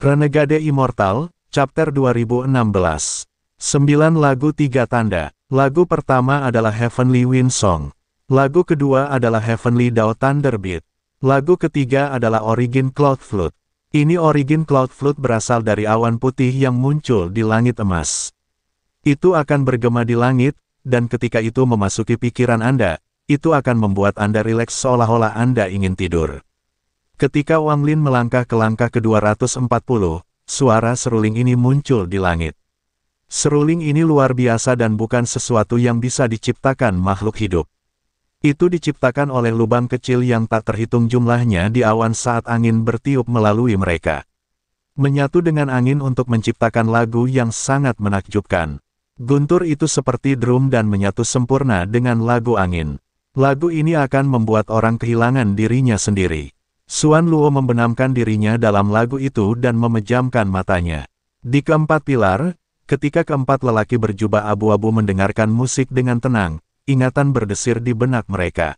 Renegade Immortal, Chapter 2016. 9 lagu Tiga tanda. Lagu pertama adalah Heavenly Wind Song. Lagu kedua adalah Heavenly Dao Thunderbeat. Lagu ketiga adalah Origin Cloud Flute. Ini Origin Cloud Flute berasal dari awan putih yang muncul di langit emas. Itu akan bergema di langit, dan ketika itu memasuki pikiran Anda, itu akan membuat Anda rileks seolah-olah Anda ingin tidur. Ketika Wang Lin melangkah ke langkah ke-240, suara seruling ini muncul di langit. Seruling ini luar biasa dan bukan sesuatu yang bisa diciptakan makhluk hidup. Itu diciptakan oleh lubang kecil yang tak terhitung jumlahnya di awan saat angin bertiup melalui mereka. Menyatu dengan angin untuk menciptakan lagu yang sangat menakjubkan. Guntur itu seperti drum dan menyatu sempurna dengan lagu angin. Lagu ini akan membuat orang kehilangan dirinya sendiri. Suan Luo membenamkan dirinya dalam lagu itu dan memejamkan matanya. Di keempat pilar, ketika keempat lelaki berjubah abu-abu mendengarkan musik dengan tenang, ingatan berdesir di benak mereka.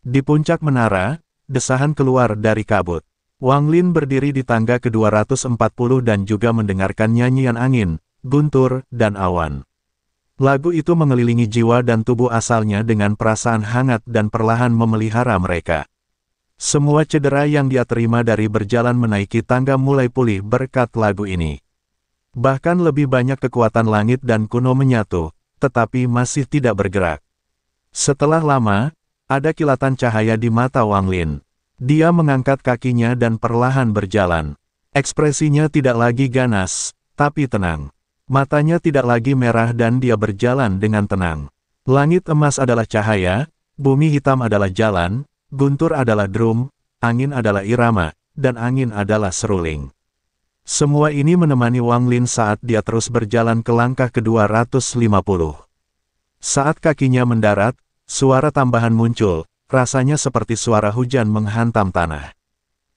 Di puncak menara, desahan keluar dari kabut. Wang Lin berdiri di tangga ke-240 dan juga mendengarkan nyanyian angin, guntur, dan awan. Lagu itu mengelilingi jiwa dan tubuh asalnya dengan perasaan hangat dan perlahan memelihara mereka. Semua cedera yang dia terima dari berjalan menaiki tangga mulai pulih berkat lagu ini. Bahkan lebih banyak kekuatan langit dan kuno menyatu, tetapi masih tidak bergerak. Setelah lama, ada kilatan cahaya di mata Wang Lin. Dia mengangkat kakinya dan perlahan berjalan. Ekspresinya tidak lagi ganas, tapi tenang. Matanya tidak lagi merah dan dia berjalan dengan tenang. Langit emas adalah cahaya, bumi hitam adalah jalan, Guntur adalah drum, angin adalah irama, dan angin adalah seruling. Semua ini menemani Wang Lin saat dia terus berjalan ke langkah ke-250. Saat kakinya mendarat, suara tambahan muncul, rasanya seperti suara hujan menghantam tanah.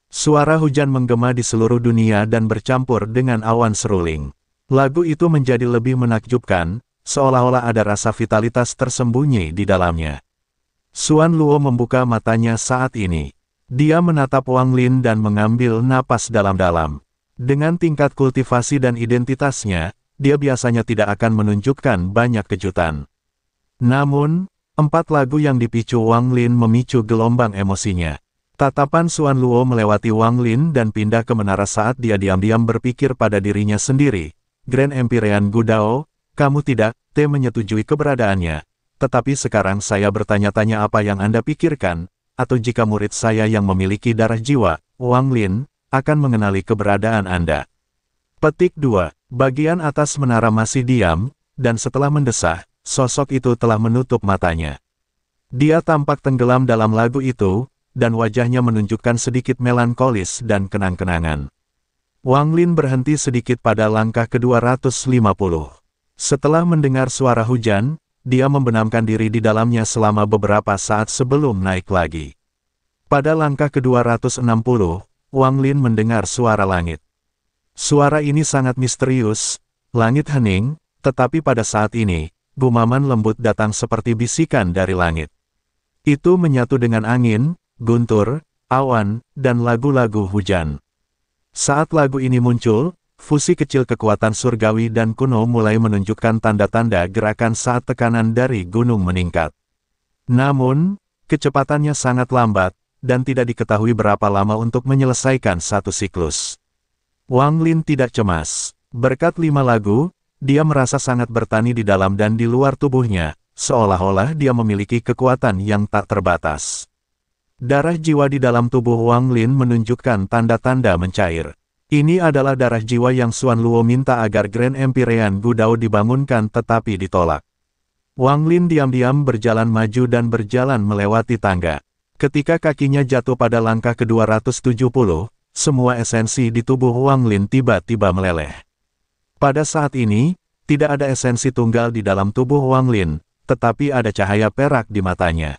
Suara hujan menggema di seluruh dunia dan bercampur dengan awan seruling. Lagu itu menjadi lebih menakjubkan, seolah-olah ada rasa vitalitas tersembunyi di dalamnya. Suan Luo membuka matanya saat ini. Dia menatap Wang Lin dan mengambil napas dalam-dalam. Dengan tingkat kultivasi dan identitasnya, dia biasanya tidak akan menunjukkan banyak kejutan. Namun, empat lagu yang dipicu Wang Lin memicu gelombang emosinya. Tatapan Suan Luo melewati Wang Lin dan pindah ke menara saat dia diam-diam berpikir pada dirinya sendiri. Grand Empyrean Gudao, kamu tidak, T menyetujui keberadaannya tetapi sekarang saya bertanya-tanya apa yang Anda pikirkan, atau jika murid saya yang memiliki darah jiwa, Wang Lin, akan mengenali keberadaan Anda. Petik 2. Bagian atas menara masih diam, dan setelah mendesah, sosok itu telah menutup matanya. Dia tampak tenggelam dalam lagu itu, dan wajahnya menunjukkan sedikit melankolis dan kenang-kenangan. Wang Lin berhenti sedikit pada langkah ke-250. Setelah mendengar suara hujan, dia membenamkan diri di dalamnya selama beberapa saat sebelum naik lagi. Pada langkah ke-260, Wang Lin mendengar suara langit. Suara ini sangat misterius, langit hening, tetapi pada saat ini, gumaman lembut datang seperti bisikan dari langit. Itu menyatu dengan angin, guntur, awan, dan lagu-lagu hujan. Saat lagu ini muncul, fusi kecil kekuatan surgawi dan kuno mulai menunjukkan tanda-tanda gerakan saat tekanan dari gunung meningkat. Namun, kecepatannya sangat lambat, dan tidak diketahui berapa lama untuk menyelesaikan satu siklus. Wang Lin tidak cemas. Berkat lima lagu, dia merasa sangat bertani di dalam dan di luar tubuhnya, seolah-olah dia memiliki kekuatan yang tak terbatas. Darah jiwa di dalam tubuh Wang Lin menunjukkan tanda-tanda mencair. Ini adalah darah jiwa yang Suan Luo minta agar Grand Empyrean Gudao dibangunkan tetapi ditolak. Wang Lin diam-diam berjalan maju dan berjalan melewati tangga. Ketika kakinya jatuh pada langkah ke-270, semua esensi di tubuh Wang Lin tiba-tiba meleleh. Pada saat ini, tidak ada esensi tunggal di dalam tubuh Wang Lin, tetapi ada cahaya perak di matanya.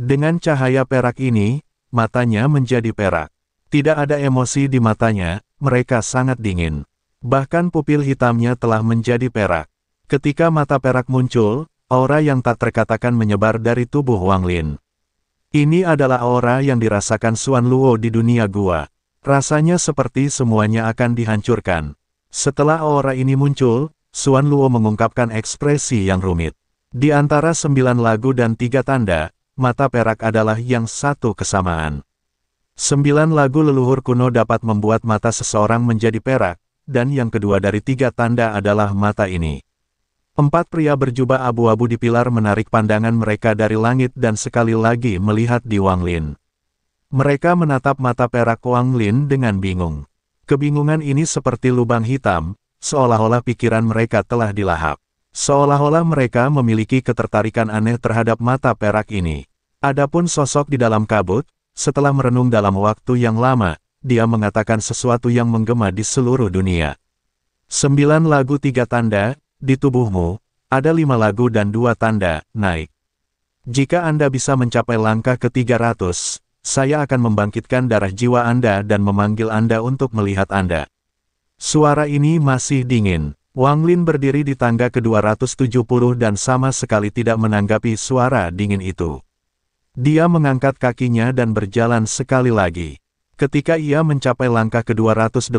Dengan cahaya perak ini, matanya menjadi perak. Tidak ada emosi di matanya, mereka sangat dingin. Bahkan pupil hitamnya telah menjadi perak. Ketika mata perak muncul, aura yang tak terkatakan menyebar dari tubuh Wang Lin. Ini adalah aura yang dirasakan Suan Luo di dunia gua. Rasanya seperti semuanya akan dihancurkan. Setelah aura ini muncul, Suan Luo mengungkapkan ekspresi yang rumit. Di antara sembilan lagu dan tiga tanda, mata perak adalah yang satu kesamaan. Sembilan lagu leluhur kuno dapat membuat mata seseorang menjadi perak, dan yang kedua dari tiga tanda adalah mata ini. Empat pria berjubah abu-abu di pilar menarik pandangan mereka dari langit dan sekali lagi melihat di Wang Lin. Mereka menatap mata perak Wang Lin dengan bingung. Kebingungan ini seperti lubang hitam, seolah-olah pikiran mereka telah dilahap. Seolah-olah mereka memiliki ketertarikan aneh terhadap mata perak ini. Adapun sosok di dalam kabut, setelah merenung dalam waktu yang lama, dia mengatakan sesuatu yang menggema di seluruh dunia. Sembilan lagu tiga tanda, di tubuhmu, ada lima lagu dan dua tanda, naik. Jika Anda bisa mencapai langkah ke-300, saya akan membangkitkan darah jiwa Anda dan memanggil Anda untuk melihat Anda. Suara ini masih dingin. Wang Lin berdiri di tangga ke-270 dan sama sekali tidak menanggapi suara dingin itu. Dia mengangkat kakinya dan berjalan sekali lagi. Ketika ia mencapai langkah ke-280,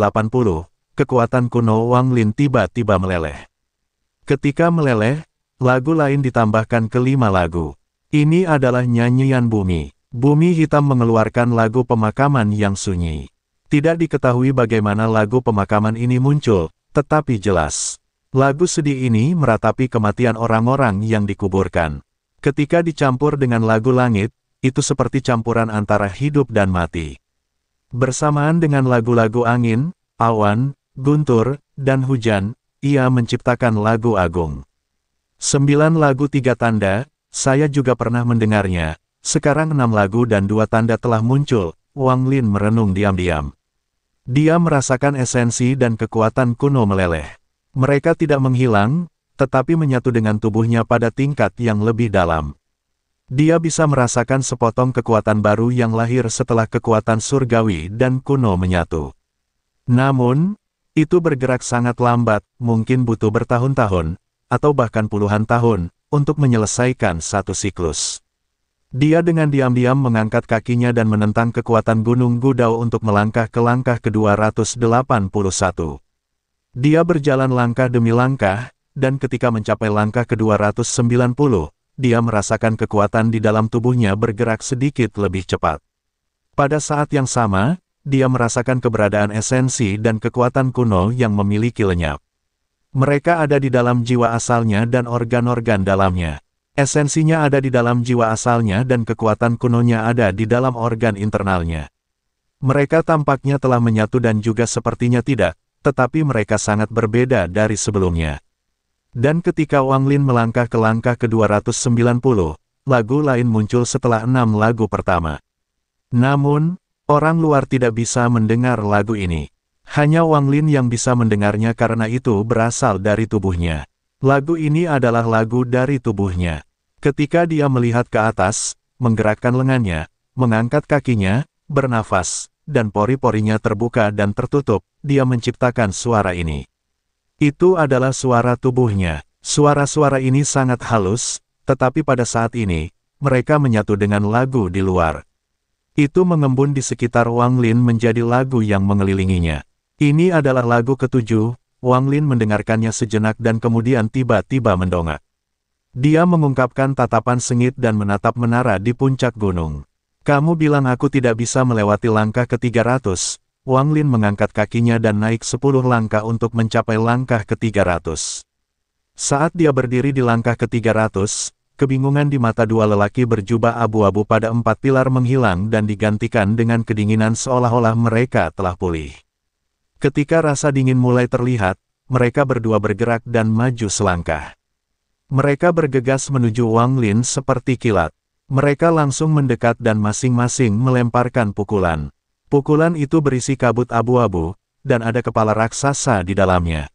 kekuatan kuno Wang Lin tiba-tiba meleleh. Ketika meleleh, lagu lain ditambahkan ke lima lagu. Ini adalah nyanyian bumi. Bumi hitam mengeluarkan lagu pemakaman yang sunyi. Tidak diketahui bagaimana lagu pemakaman ini muncul, tetapi jelas. Lagu sedih ini meratapi kematian orang-orang yang dikuburkan. Ketika dicampur dengan lagu langit, itu seperti campuran antara hidup dan mati. Bersamaan dengan lagu-lagu angin, awan, guntur, dan hujan, ia menciptakan lagu agung. Sembilan lagu tiga tanda, saya juga pernah mendengarnya, sekarang enam lagu dan dua tanda telah muncul, Wang Lin merenung diam-diam. Dia merasakan esensi dan kekuatan kuno meleleh. Mereka tidak menghilang, tetapi menyatu dengan tubuhnya pada tingkat yang lebih dalam. Dia bisa merasakan sepotong kekuatan baru yang lahir setelah kekuatan surgawi dan kuno menyatu. Namun, itu bergerak sangat lambat, mungkin butuh bertahun-tahun, atau bahkan puluhan tahun, untuk menyelesaikan satu siklus. Dia dengan diam-diam mengangkat kakinya dan menentang kekuatan Gunung Gudau untuk melangkah ke langkah ke-281. Dia berjalan langkah demi langkah, dan ketika mencapai langkah ke-290, dia merasakan kekuatan di dalam tubuhnya bergerak sedikit lebih cepat. Pada saat yang sama, dia merasakan keberadaan esensi dan kekuatan kuno yang memiliki lenyap. Mereka ada di dalam jiwa asalnya dan organ-organ dalamnya. Esensinya ada di dalam jiwa asalnya dan kekuatan kunonya ada di dalam organ internalnya. Mereka tampaknya telah menyatu dan juga sepertinya tidak, tetapi mereka sangat berbeda dari sebelumnya. Dan ketika Wang Lin melangkah ke langkah ke-290, lagu lain muncul setelah enam lagu pertama. Namun, orang luar tidak bisa mendengar lagu ini. Hanya Wang Lin yang bisa mendengarnya karena itu berasal dari tubuhnya. Lagu ini adalah lagu dari tubuhnya. Ketika dia melihat ke atas, menggerakkan lengannya, mengangkat kakinya, bernafas, dan pori-porinya terbuka dan tertutup, dia menciptakan suara ini. Itu adalah suara tubuhnya. Suara-suara ini sangat halus, tetapi pada saat ini, mereka menyatu dengan lagu di luar. Itu mengembun di sekitar Wang Lin menjadi lagu yang mengelilinginya. Ini adalah lagu ketujuh, Wang Lin mendengarkannya sejenak dan kemudian tiba-tiba mendongak. Dia mengungkapkan tatapan sengit dan menatap menara di puncak gunung. Kamu bilang aku tidak bisa melewati langkah ke-300, Wang Lin mengangkat kakinya dan naik sepuluh langkah untuk mencapai langkah ke-300. Saat dia berdiri di langkah ke-300, kebingungan di mata dua lelaki berjubah abu-abu pada empat pilar menghilang dan digantikan dengan kedinginan seolah-olah mereka telah pulih. Ketika rasa dingin mulai terlihat, mereka berdua bergerak dan maju selangkah. Mereka bergegas menuju Wang Lin seperti kilat. Mereka langsung mendekat dan masing-masing melemparkan pukulan. Pukulan itu berisi kabut abu-abu, dan ada kepala raksasa di dalamnya.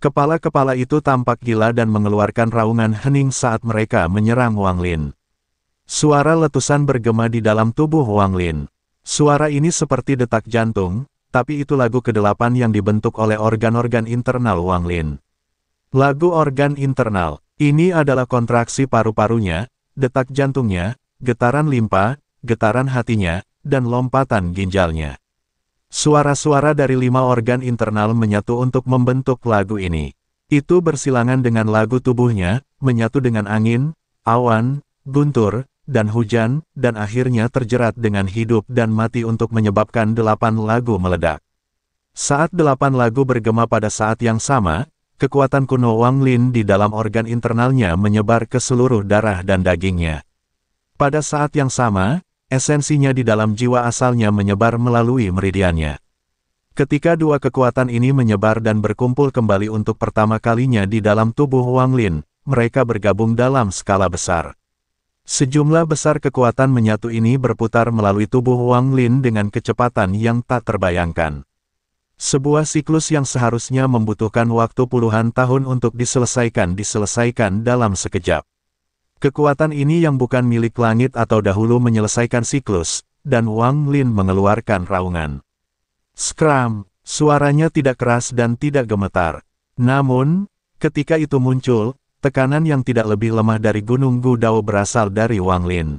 Kepala-kepala itu tampak gila dan mengeluarkan raungan hening saat mereka menyerang Wang Lin. Suara letusan bergema di dalam tubuh Wang Lin. Suara ini seperti detak jantung, tapi itu lagu kedelapan yang dibentuk oleh organ-organ internal Wang Lin. Lagu organ internal, ini adalah kontraksi paru-parunya, detak jantungnya, getaran limpa, getaran hatinya, dan lompatan ginjalnya. Suara-suara dari lima organ internal menyatu untuk membentuk lagu ini. Itu bersilangan dengan lagu tubuhnya, menyatu dengan angin, awan, guntur, dan hujan, dan akhirnya terjerat dengan hidup dan mati untuk menyebabkan delapan lagu meledak. Saat delapan lagu bergema pada saat yang sama, kekuatan kuno Wang Lin di dalam organ internalnya menyebar ke seluruh darah dan dagingnya. Pada saat yang sama, esensinya di dalam jiwa asalnya menyebar melalui meridiannya. Ketika dua kekuatan ini menyebar dan berkumpul kembali untuk pertama kalinya di dalam tubuh Wang Lin, mereka bergabung dalam skala besar. Sejumlah besar kekuatan menyatu ini berputar melalui tubuh Wang Lin dengan kecepatan yang tak terbayangkan. Sebuah siklus yang seharusnya membutuhkan waktu puluhan tahun untuk diselesaikan diselesaikan dalam sekejap. Kekuatan ini yang bukan milik langit atau dahulu menyelesaikan siklus, dan Wang Lin mengeluarkan raungan. Skram, suaranya tidak keras dan tidak gemetar. Namun, ketika itu muncul, tekanan yang tidak lebih lemah dari Gunung Gudao berasal dari Wang Lin.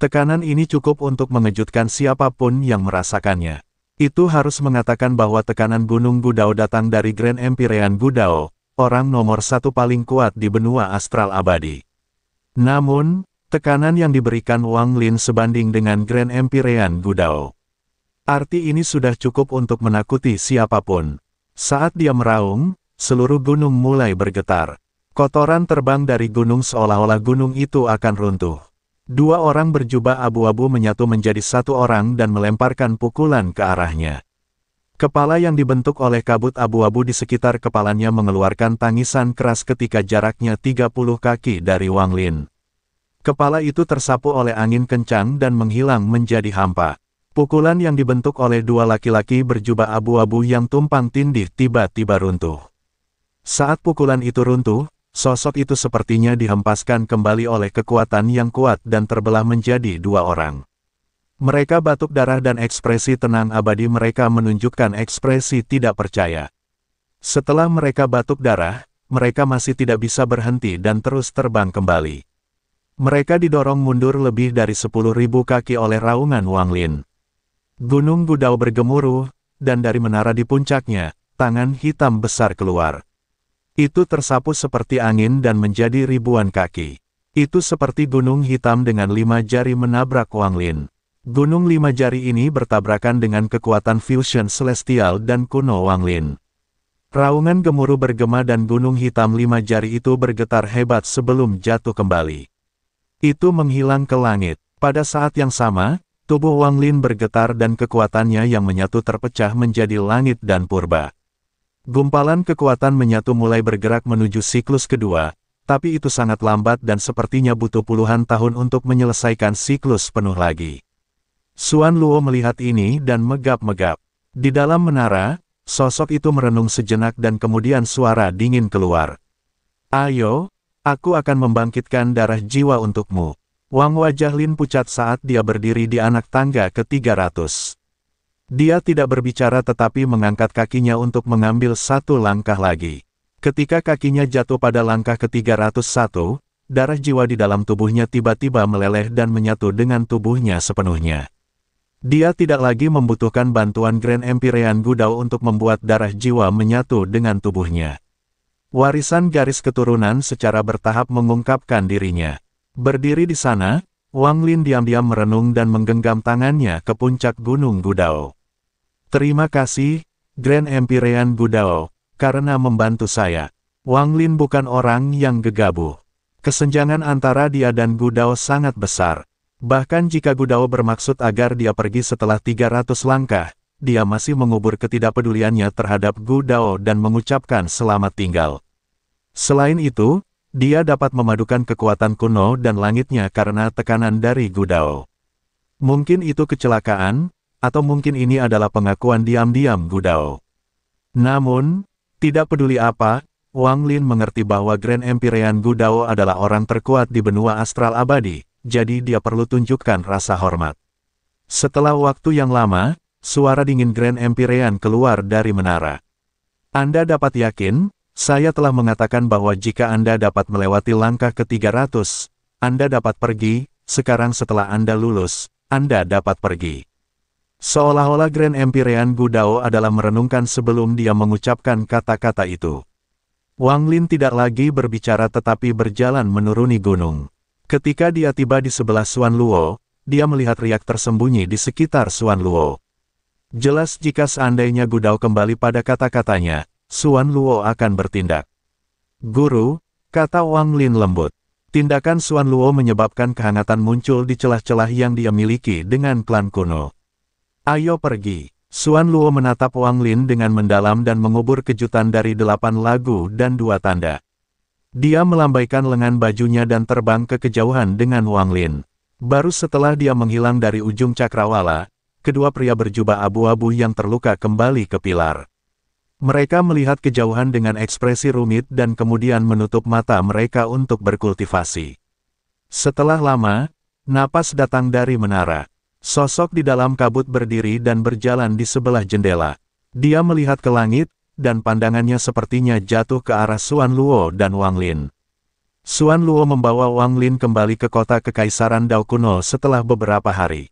Tekanan ini cukup untuk mengejutkan siapapun yang merasakannya. Itu harus mengatakan bahwa tekanan Gunung Gudao datang dari Grand Empyrean Gudao, orang nomor satu paling kuat di benua astral abadi. Namun, tekanan yang diberikan Wang Lin sebanding dengan Grand Empyrean Gudao. Arti ini sudah cukup untuk menakuti siapapun. Saat dia meraung, seluruh gunung mulai bergetar. Kotoran terbang dari gunung seolah-olah gunung itu akan runtuh. Dua orang berjubah abu-abu menyatu menjadi satu orang dan melemparkan pukulan ke arahnya. Kepala yang dibentuk oleh kabut abu-abu di sekitar kepalanya mengeluarkan tangisan keras ketika jaraknya 30 kaki dari Wang Lin. Kepala itu tersapu oleh angin kencang dan menghilang menjadi hampa. Pukulan yang dibentuk oleh dua laki-laki berjubah abu-abu yang tumpang tindih tiba-tiba runtuh. Saat pukulan itu runtuh, sosok itu sepertinya dihempaskan kembali oleh kekuatan yang kuat dan terbelah menjadi dua orang. Mereka batuk darah dan ekspresi tenang abadi mereka menunjukkan ekspresi tidak percaya. Setelah mereka batuk darah, mereka masih tidak bisa berhenti dan terus terbang kembali. Mereka didorong mundur lebih dari 10.000 kaki oleh raungan Wang Lin. Gunung Gudau bergemuruh, dan dari menara di puncaknya, tangan hitam besar keluar. Itu tersapu seperti angin dan menjadi ribuan kaki. Itu seperti gunung hitam dengan lima jari menabrak Wang Lin. Gunung Lima Jari ini bertabrakan dengan kekuatan fusion celestial dan kuno Wanglin. Raungan gemuruh bergema dan gunung hitam Lima Jari itu bergetar hebat sebelum jatuh kembali. Itu menghilang ke langit. Pada saat yang sama, tubuh Wang Lin bergetar dan kekuatannya yang menyatu terpecah menjadi langit dan purba. Gumpalan kekuatan menyatu mulai bergerak menuju siklus kedua, tapi itu sangat lambat dan sepertinya butuh puluhan tahun untuk menyelesaikan siklus penuh lagi. Suan Luo melihat ini dan megap-megap. Di dalam menara, sosok itu merenung sejenak dan kemudian suara dingin keluar. Ayo, aku akan membangkitkan darah jiwa untukmu. Wang wajah Lin pucat saat dia berdiri di anak tangga ke-300. Dia tidak berbicara tetapi mengangkat kakinya untuk mengambil satu langkah lagi. Ketika kakinya jatuh pada langkah ke-301, darah jiwa di dalam tubuhnya tiba-tiba meleleh dan menyatu dengan tubuhnya sepenuhnya. Dia tidak lagi membutuhkan bantuan Grand Empyrean Gudao untuk membuat darah jiwa menyatu dengan tubuhnya. Warisan garis keturunan secara bertahap mengungkapkan dirinya. Berdiri di sana, Wang Lin diam-diam merenung dan menggenggam tangannya ke puncak Gunung Gudao. Terima kasih, Grand Empyrean Gudao, karena membantu saya. Wang Lin bukan orang yang gegabah. Kesenjangan antara dia dan Gudao sangat besar. Bahkan jika Gudao bermaksud agar dia pergi setelah 300 langkah, dia masih mengubur ketidakpeduliannya terhadap Gudao dan mengucapkan selamat tinggal. Selain itu, dia dapat memadukan kekuatan kuno dan langitnya karena tekanan dari Gudao. Mungkin itu kecelakaan, atau mungkin ini adalah pengakuan diam-diam Gudao. Namun, tidak peduli apa, Wang Lin mengerti bahwa Grand Empyrean Gudao adalah orang terkuat di benua astral abadi, jadi dia perlu tunjukkan rasa hormat. Setelah waktu yang lama, suara dingin Grand Empyrean keluar dari menara. Anda dapat yakin, saya telah mengatakan bahwa jika Anda dapat melewati langkah ke-300, Anda dapat pergi, sekarang setelah Anda lulus, Anda dapat pergi. Seolah-olah Grand Empyrean Gudao adalah merenungkan sebelum dia mengucapkan kata-kata itu. Wang Lin tidak lagi berbicara tetapi berjalan menuruni gunung. Ketika dia tiba di sebelah Suan Luo, dia melihat riak tersembunyi di sekitar Suan Luo. Jelas jika seandainya Gudao kembali pada kata-katanya, Suan Luo akan bertindak. Guru, kata Wang Lin lembut. Tindakan Suan Luo menyebabkan kehangatan muncul di celah-celah yang dia miliki dengan klan kuno. Ayo pergi. Suan Luo menatap Wang Lin dengan mendalam dan mengubur kejutan dari delapan lagu dan dua tanda. Dia melambaikan lengan bajunya dan terbang ke kejauhan dengan Wang Lin. Baru setelah dia menghilang dari ujung cakrawala, kedua pria berjubah abu-abu yang terluka kembali ke pilar. Mereka melihat kejauhan dengan ekspresi rumit dan kemudian menutup mata mereka untuk berkultivasi. Setelah lama, napas datang dari menara. Sosok di dalam kabut berdiri dan berjalan di sebelah jendela. Dia melihat ke langit, dan pandangannya sepertinya jatuh ke arah Suan Luo dan Wang Lin. Suan Luo membawa Wang Lin kembali ke kota Kekaisaran Dao Kuno setelah beberapa hari.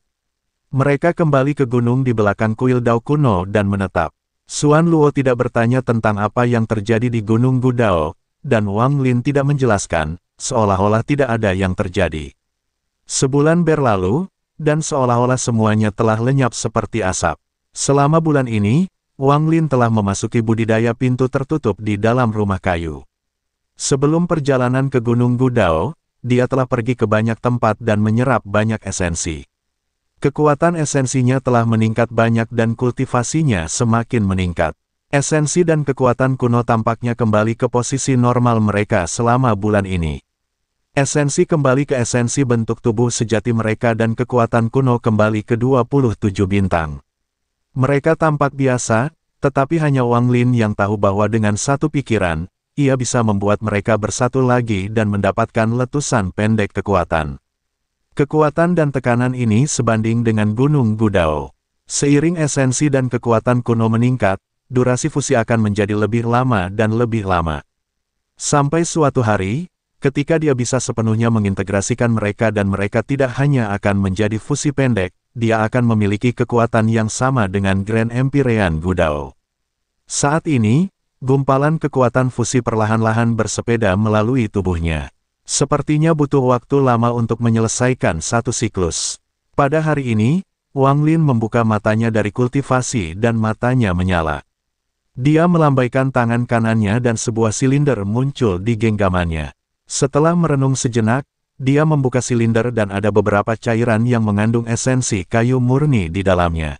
Mereka kembali ke gunung di belakang kuil Dao Kuno dan menetap. Suan Luo tidak bertanya tentang apa yang terjadi di Gunung Gudao, dan Wang Lin tidak menjelaskan, seolah-olah tidak ada yang terjadi. Sebulan berlalu, dan seolah-olah semuanya telah lenyap seperti asap. Selama bulan ini, Wang Lin telah memasuki budidaya pintu tertutup di dalam rumah kayu. Sebelum perjalanan ke Gunung Gudao, dia telah pergi ke banyak tempat dan menyerap banyak esensi. Kekuatan esensinya telah meningkat banyak dan kultivasinya semakin meningkat. Esensi dan kekuatan kuno tampaknya kembali ke posisi normal mereka selama bulan ini. Esensi kembali ke esensi bentuk tubuh sejati mereka dan kekuatan kuno kembali ke 27 bintang. Mereka tampak biasa, tetapi hanya Wang Lin yang tahu bahwa dengan satu pikiran, ia bisa membuat mereka bersatu lagi dan mendapatkan letusan pendek kekuatan. Kekuatan dan tekanan ini sebanding dengan Gunung Gudao. Seiring esensi dan kekuatan kuno meningkat, durasi fusi akan menjadi lebih lama dan lebih lama. Sampai suatu hari, ketika dia bisa sepenuhnya mengintegrasikan mereka dan mereka tidak hanya akan menjadi fusi pendek, dia akan memiliki kekuatan yang sama dengan Grand Empyrean Gudao. Saat ini, gumpalan kekuatan fusi perlahan-lahan bersepeda melalui tubuhnya. Sepertinya butuh waktu lama untuk menyelesaikan satu siklus. Pada hari ini, Wang Lin membuka matanya dari kultivasi dan matanya menyala. Dia melambaikan tangan kanannya dan sebuah silinder muncul di genggamannya. Setelah merenung sejenak, dia membuka silinder dan ada beberapa cairan yang mengandung esensi kayu murni di dalamnya.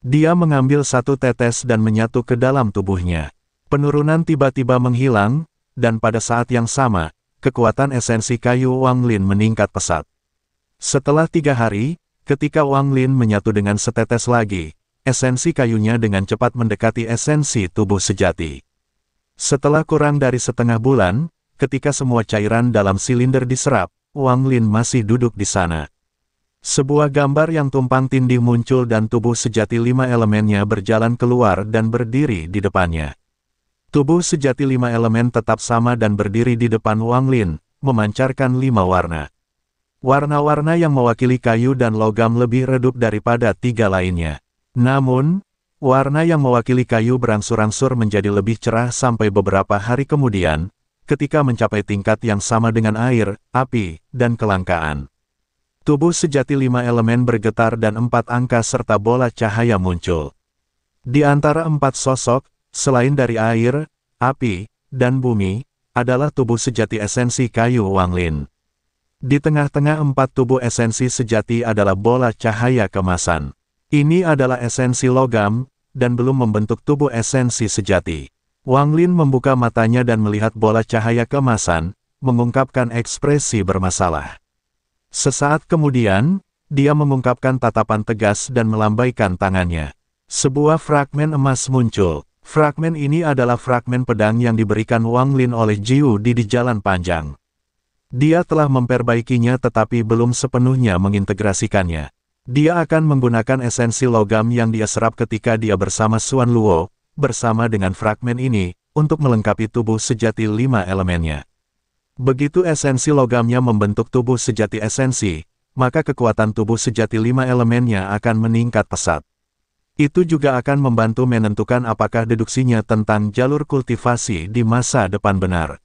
Dia mengambil satu tetes dan menyatu ke dalam tubuhnya. Penurunan tiba-tiba menghilang, dan pada saat yang sama, kekuatan esensi kayu Wang Lin meningkat pesat. Setelah tiga hari, ketika Wang Lin menyatu dengan setetes lagi, esensi kayunya dengan cepat mendekati esensi tubuh sejati. Setelah kurang dari setengah bulan, ketika semua cairan dalam silinder diserap, Wang Lin masih duduk di sana. Sebuah gambar yang tumpang tindih muncul dan tubuh sejati lima elemennya berjalan keluar dan berdiri di depannya. Tubuh sejati lima elemen tetap sama dan berdiri di depan Wang Lin, memancarkan lima warna. Warna-warna yang mewakili kayu dan logam lebih redup daripada tiga lainnya. Namun, warna yang mewakili kayu berangsur-angsur menjadi lebih cerah sampai beberapa hari kemudian, ketika mencapai tingkat yang sama dengan air, api, dan kelangkaan. Tubuh sejati lima elemen bergetar dan empat angka serta bola cahaya muncul. Di antara empat sosok, selain dari air, api, dan bumi, adalah tubuh sejati esensi kayu Wanglin. Di tengah-tengah empat tubuh esensi sejati adalah bola cahaya kemasan. Ini adalah esensi logam, dan belum membentuk tubuh esensi sejati. Wang Lin membuka matanya dan melihat bola cahaya kemasan, mengungkapkan ekspresi bermasalah. Sesaat kemudian, dia mengungkapkan tatapan tegas dan melambaikan tangannya. Sebuah fragmen emas muncul. Fragmen ini adalah fragmen pedang yang diberikan Wang Lin oleh Jiu Di di Jalan Panjang. Dia telah memperbaikinya tetapi belum sepenuhnya mengintegrasikannya. Dia akan menggunakan esensi logam yang dia serap ketika dia bersama Suan Luo, bersama dengan fragmen ini, untuk melengkapi tubuh sejati lima elemennya. Begitu esensi logamnya membentuk tubuh sejati esensi, maka kekuatan tubuh sejati lima elemennya akan meningkat pesat. Itu juga akan membantu menentukan apakah deduksinya tentang jalur kultivasi di masa depan benar.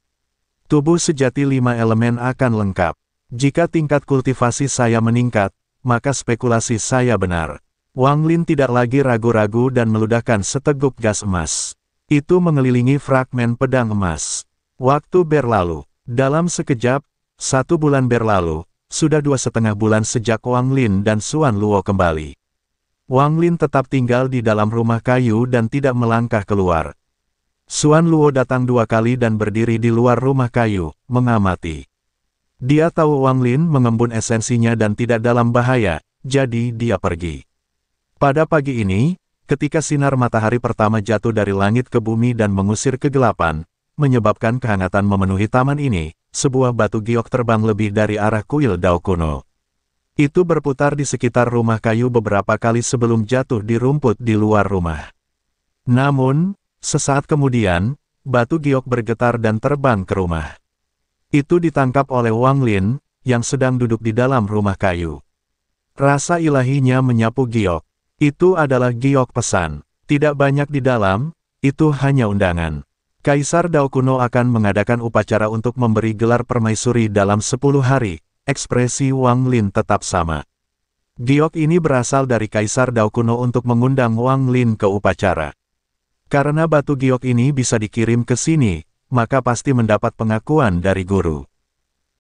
Tubuh sejati lima elemen akan lengkap. Jika tingkat kultivasi saya meningkat, maka spekulasi saya benar. Wang Lin tidak lagi ragu-ragu dan meludahkan seteguk gas emas. Itu mengelilingi fragmen pedang emas. Waktu berlalu. Dalam sekejap, satu bulan berlalu, sudah dua setengah bulan sejak Wang Lin dan Suan Luo kembali. Wang Lin tetap tinggal di dalam rumah kayu dan tidak melangkah keluar. Suan Luo datang dua kali dan berdiri di luar rumah kayu, mengamati. Dia tahu Wang Lin mengembun esensinya dan tidak dalam bahaya, jadi dia pergi. Pada pagi ini, ketika sinar matahari pertama jatuh dari langit ke bumi dan mengusir kegelapan, menyebabkan kehangatan memenuhi taman ini, sebuah batu giok terbang lebih dari arah kuil Dao kuno. Itu berputar di sekitar rumah kayu beberapa kali sebelum jatuh di rumput di luar rumah. Namun, sesaat kemudian, batu giok bergetar dan terbang ke rumah. Itu ditangkap oleh Wang Lin, yang sedang duduk di dalam rumah kayu. Rasa ilahinya menyapu giok. Itu adalah giok pesan. Tidak banyak di dalam, itu hanya undangan. Kaisar Daokuno akan mengadakan upacara untuk memberi gelar permaisuri dalam 10 hari, ekspresi Wang Lin tetap sama. Giok ini berasal dari Kaisar Daokuno untuk mengundang Wang Lin ke upacara. Karena batu giok ini bisa dikirim ke sini, maka pasti mendapat pengakuan dari guru.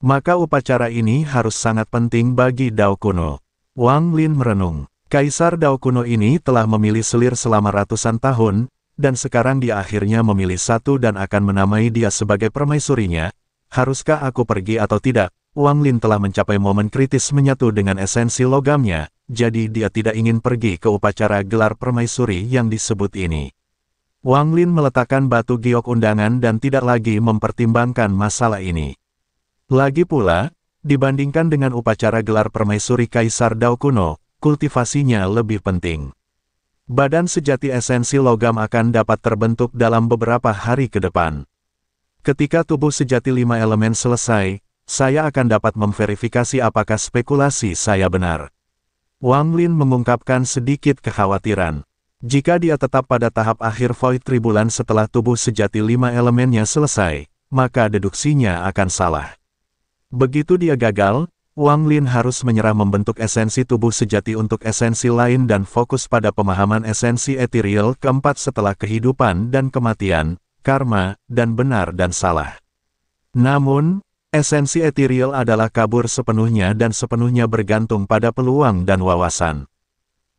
Maka upacara ini harus sangat penting bagi Daokuno. Wang Lin merenung. Kaisar Dao kuno ini telah memilih selir selama ratusan tahun, dan sekarang dia akhirnya memilih satu dan akan menamai dia sebagai permaisurinya. Haruskah aku pergi atau tidak? Wang Lin telah mencapai momen kritis menyatu dengan esensi logamnya, jadi dia tidak ingin pergi ke upacara gelar permaisuri yang disebut ini. Wang Lin meletakkan batu giok undangan dan tidak lagi mempertimbangkan masalah ini. Lagi pula, dibandingkan dengan upacara gelar permaisuri Kaisar Dao kuno, kultivasinya lebih penting. Badan sejati esensi logam akan dapat terbentuk dalam beberapa hari ke depan. Ketika tubuh sejati lima elemen selesai, saya akan dapat memverifikasi apakah spekulasi saya benar. Wang Lin mengungkapkan sedikit kekhawatiran. Jika dia tetap pada tahap akhir void tribulan setelah tubuh sejati lima elemennya selesai, maka deduksinya akan salah. Begitu dia gagal, Wang Lin harus menyerah membentuk esensi tubuh sejati untuk esensi lain dan fokus pada pemahaman esensi etiril keempat setelah kehidupan dan kematian, karma, dan benar dan salah. Namun, esensi etiril adalah kabur sepenuhnya dan sepenuhnya bergantung pada peluang dan wawasan.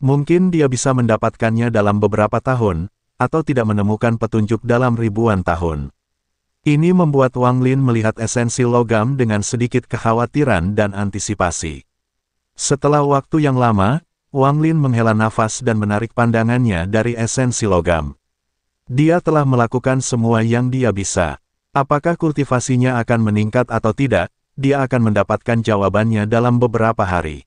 Mungkin dia bisa mendapatkannya dalam beberapa tahun, atau tidak menemukan petunjuk dalam ribuan tahun. Ini membuat Wang Lin melihat esensi logam dengan sedikit kekhawatiran dan antisipasi. Setelah waktu yang lama, Wang Lin menghela nafas dan menarik pandangannya dari esensi logam. Dia telah melakukan semua yang dia bisa. Apakah kultivasinya akan meningkat atau tidak, dia akan mendapatkan jawabannya dalam beberapa hari.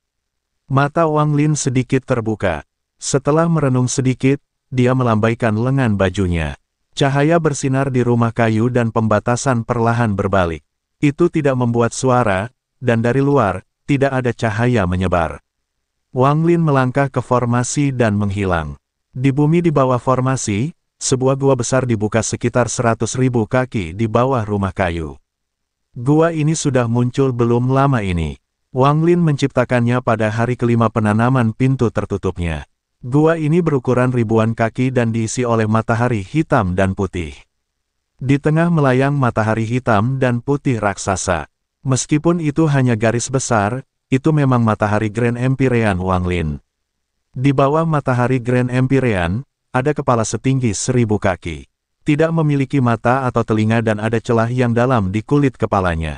Mata Wang Lin sedikit terbuka. Setelah merenung sedikit, dia melambaikan lengan bajunya. Cahaya bersinar di rumah kayu dan pembatasan perlahan berbalik. Itu tidak membuat suara, dan dari luar, tidak ada cahaya menyebar. Wang Lin melangkah ke formasi dan menghilang. Di bumi di bawah formasi, sebuah gua besar dibuka sekitar 100.000 kaki di bawah rumah kayu. Gua ini sudah muncul belum lama ini. Wang Lin menciptakannya pada hari kelima penanaman pintu tertutupnya. Gua ini berukuran ribuan kaki dan diisi oleh matahari hitam dan putih. Di tengah melayang matahari hitam dan putih raksasa. Meskipun itu hanya garis besar, itu memang matahari Grand Empyrean Wang Lin. Di bawah matahari Grand Empyrean, ada kepala setinggi seribu kaki. Tidak memiliki mata atau telinga dan ada celah yang dalam di kulit kepalanya.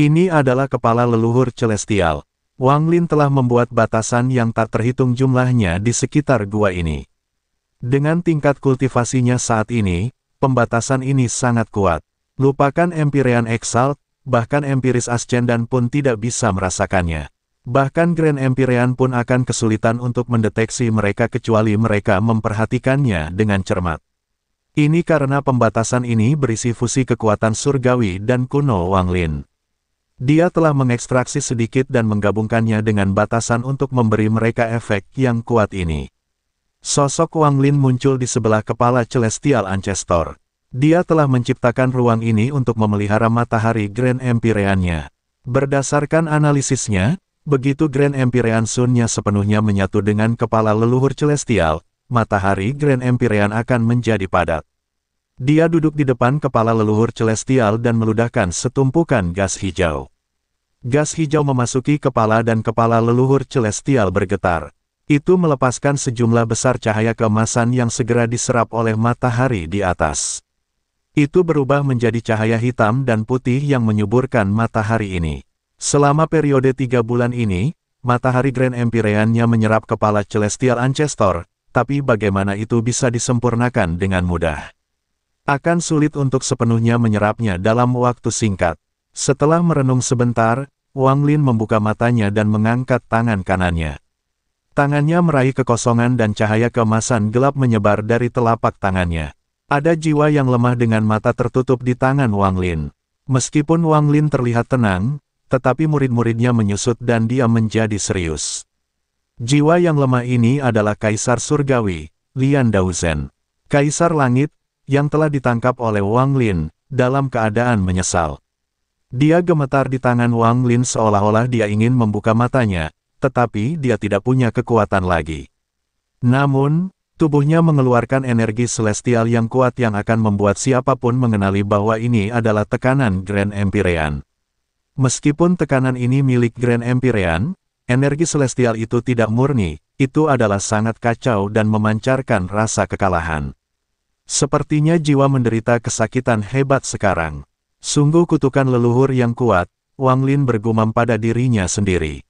Ini adalah kepala leluhur celestial, Wang Lin telah membuat batasan yang tak terhitung jumlahnya di sekitar gua ini. Dengan tingkat kultivasinya saat ini, pembatasan ini sangat kuat. Lupakan Empyrean Exalt, bahkan Empiris Ascendant pun tidak bisa merasakannya. Bahkan Grand Empyrean pun akan kesulitan untuk mendeteksi mereka kecuali mereka memperhatikannya dengan cermat. Ini karena pembatasan ini berisi fusi kekuatan surgawi dan kuno Wang Lin. Dia telah mengekstraksi sedikit dan menggabungkannya dengan batasan untuk memberi mereka efek yang kuat ini. Sosok Wang Lin muncul di sebelah kepala Celestial Ancestor. Dia telah menciptakan ruang ini untuk memelihara matahari Grand Empyreannya. Berdasarkan analisisnya, begitu Grand Empyrean Sunnya sepenuhnya menyatu dengan kepala leluhur Celestial, matahari Grand Empyrean akan menjadi padat. Dia duduk di depan kepala leluhur celestial dan meludahkan setumpukan gas hijau. Gas hijau memasuki kepala dan kepala leluhur celestial bergetar. Itu melepaskan sejumlah besar cahaya kemasan yang segera diserap oleh matahari di atas. Itu berubah menjadi cahaya hitam dan putih yang menyuburkan matahari ini. Selama periode tiga bulan ini, matahari Grand Empyreannya menyerap kepala Celestial Ancestor, tapi bagaimana itu bisa disempurnakan dengan mudah? Akan sulit untuk sepenuhnya menyerapnya dalam waktu singkat. Setelah merenung sebentar, Wang Lin membuka matanya dan mengangkat tangan kanannya. Tangannya meraih kekosongan dan cahaya kemasan gelap menyebar dari telapak tangannya. Ada jiwa yang lemah dengan mata tertutup di tangan Wang Lin. Meskipun Wang Lin terlihat tenang, tetapi murid-muridnya menyusut dan dia menjadi serius. Jiwa yang lemah ini adalah Kaisar Surgawi, Lian Daozen. Kaisar Langit, yang telah ditangkap oleh Wang Lin, dalam keadaan menyesal. Dia gemetar di tangan Wang Lin seolah-olah dia ingin membuka matanya, tetapi dia tidak punya kekuatan lagi. Namun, tubuhnya mengeluarkan energi celestial yang kuat yang akan membuat siapapun mengenali bahwa ini adalah tekanan Grand Empyrean. Meskipun tekanan ini milik Grand Empyrean, energi celestial itu tidak murni, itu adalah sangat kacau dan memancarkan rasa kekalahan. Sepertinya jiwa menderita kesakitan hebat sekarang. Sungguh kutukan leluhur yang kuat, Wang Lin bergumam pada dirinya sendiri.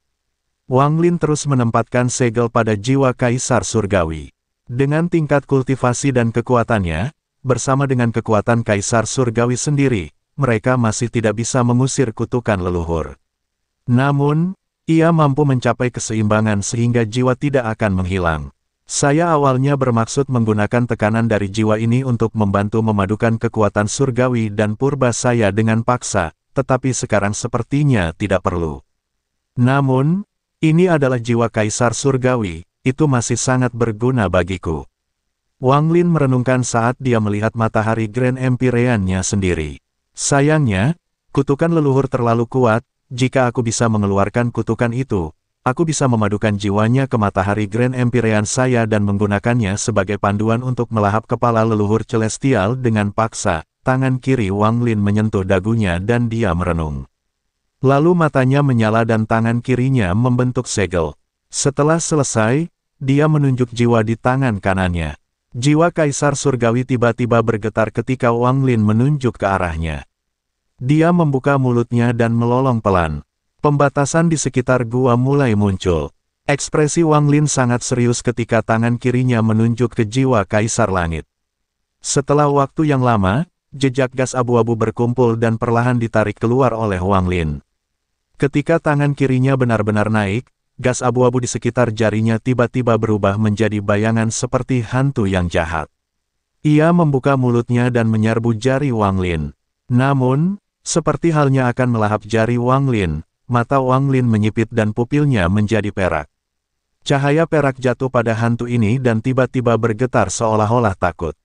Wang Lin terus menempatkan segel pada jiwa Kaisar Surgawi. Dengan tingkat kultivasi dan kekuatannya, bersama dengan kekuatan Kaisar Surgawi sendiri, mereka masih tidak bisa mengusir kutukan leluhur. Namun, ia mampu mencapai keseimbangan sehingga jiwa tidak akan menghilang. Saya awalnya bermaksud menggunakan tekanan dari jiwa ini untuk membantu memadukan kekuatan surgawi dan purba saya dengan paksa, tetapi sekarang sepertinya tidak perlu. Namun, ini adalah jiwa kaisar surgawi, itu masih sangat berguna bagiku. Wang Lin merenungkan saat dia melihat matahari Grand Empireannya sendiri. Sayangnya, kutukan leluhur terlalu kuat, jika aku bisa mengeluarkan kutukan itu, aku bisa memadukan jiwanya ke matahari Grand Empyrean saya dan menggunakannya sebagai panduan untuk melahap kepala leluhur celestial dengan paksa. Tangan kiri Wang Lin menyentuh dagunya dan dia merenung. Lalu matanya menyala dan tangan kirinya membentuk segel. Setelah selesai, dia menunjuk jiwa di tangan kanannya. Jiwa Kaisar Surgawi tiba-tiba bergetar ketika Wang Lin menunjuk ke arahnya. Dia membuka mulutnya dan melolong pelan. Pembatasan di sekitar gua mulai muncul. Ekspresi Wang Lin sangat serius ketika tangan kirinya menunjuk ke jiwa Kaisar Langit. Setelah waktu yang lama, jejak gas abu-abu berkumpul dan perlahan ditarik keluar oleh Wang Lin. Ketika tangan kirinya benar-benar naik, gas abu-abu di sekitar jarinya tiba-tiba berubah menjadi bayangan seperti hantu yang jahat. Ia membuka mulutnya dan menyerbu jari Wang Lin. Namun, seperti halnya akan melahap jari Wang Lin, Mata Wang Lin menyipit dan pupilnya menjadi perak. Cahaya perak jatuh pada hantu ini dan tiba-tiba bergetar seolah-olah takut.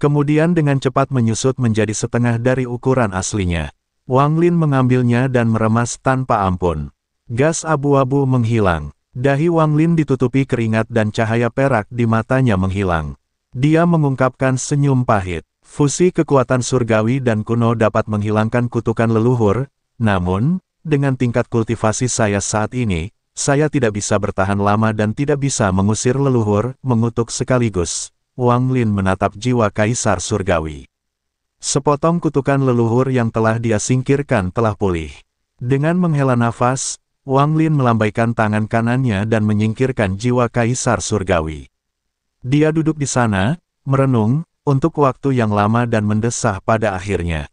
Kemudian dengan cepat menyusut menjadi setengah dari ukuran aslinya. Wang Lin mengambilnya dan meremas tanpa ampun. Gas abu-abu menghilang. Dahi Wang Lin ditutupi keringat dan cahaya perak di matanya menghilang. Dia mengungkapkan senyum pahit. Fusi kekuatan surgawi dan kuno dapat menghilangkan kutukan leluhur, namun, dengan tingkat kultivasi saya saat ini, saya tidak bisa bertahan lama dan tidak bisa mengusir leluhur, mengutuk sekaligus. Wang Lin menatap jiwa Kaisar Surgawi. Sepotong kutukan leluhur yang telah dia singkirkan telah pulih. Dengan menghela nafas, Wang Lin melambaikan tangan kanannya dan menyingkirkan jiwa Kaisar Surgawi. Dia duduk di sana, merenung, untuk waktu yang lama dan mendesah pada akhirnya.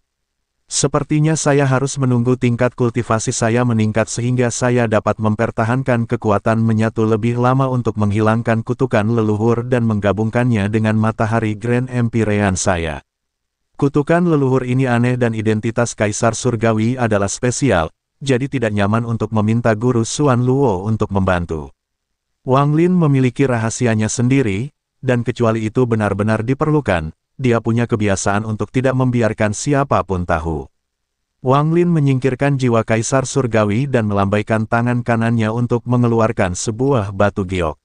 Sepertinya saya harus menunggu tingkat kultivasi saya meningkat sehingga saya dapat mempertahankan kekuatan menyatu lebih lama untuk menghilangkan kutukan leluhur dan menggabungkannya dengan matahari Grand Empyrean saya. Kutukan leluhur ini aneh dan identitas Kaisar Surgawi adalah spesial, jadi tidak nyaman untuk meminta guru Suan Luo untuk membantu. Wang Lin memiliki rahasianya sendiri, dan kecuali itu benar-benar diperlukan, dia punya kebiasaan untuk tidak membiarkan siapapun tahu. Wang Lin menyingkirkan jiwa kaisar surgawi dan melambaikan tangan kanannya untuk mengeluarkan sebuah batu giok.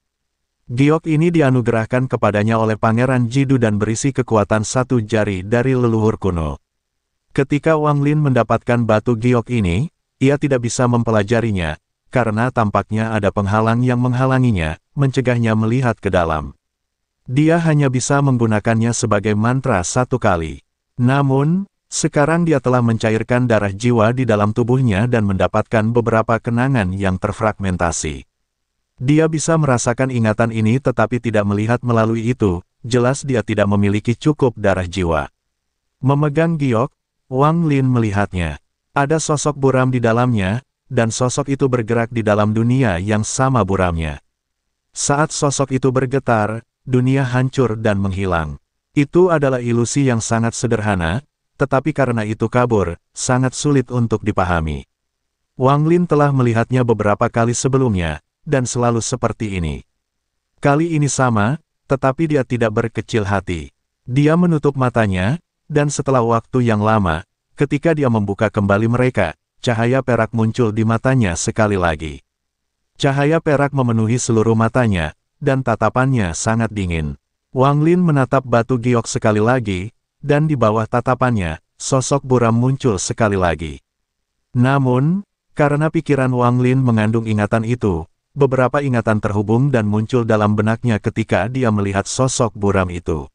Giok ini dianugerahkan kepadanya oleh Pangeran Jidu dan berisi kekuatan satu jari dari leluhur kuno. Ketika Wang Lin mendapatkan batu giok ini, ia tidak bisa mempelajarinya, karena tampaknya ada penghalang yang menghalanginya, mencegahnya melihat ke dalam. Dia hanya bisa menggunakannya sebagai mantra satu kali. Namun, sekarang dia telah mencairkan darah jiwa di dalam tubuhnya dan mendapatkan beberapa kenangan yang terfragmentasi. Dia bisa merasakan ingatan ini tetapi tidak melihat melalui itu, jelas dia tidak memiliki cukup darah jiwa. Memegang giok, Wang Lin melihatnya. Ada sosok buram di dalamnya, dan sosok itu bergerak di dalam dunia yang sama buramnya. Saat sosok itu bergetar, dunia hancur dan menghilang. Itu adalah ilusi yang sangat sederhana, tetapi karena itu kabur, sangat sulit untuk dipahami. Wang Lin telah melihatnya beberapa kali sebelumnya, dan selalu seperti ini. Kali ini sama, tetapi dia tidak berkecil hati. Dia menutup matanya, dan setelah waktu yang lama, ketika dia membuka kembali mereka, cahaya perak muncul di matanya sekali lagi. Cahaya perak memenuhi seluruh matanya, dan tatapannya sangat dingin. Wang Lin menatap batu giok sekali lagi, dan di bawah tatapannya, sosok buram muncul sekali lagi. Namun, karena pikiran Wang Lin mengandung ingatan itu, beberapa ingatan terhubung dan muncul dalam benaknya ketika dia melihat sosok buram itu.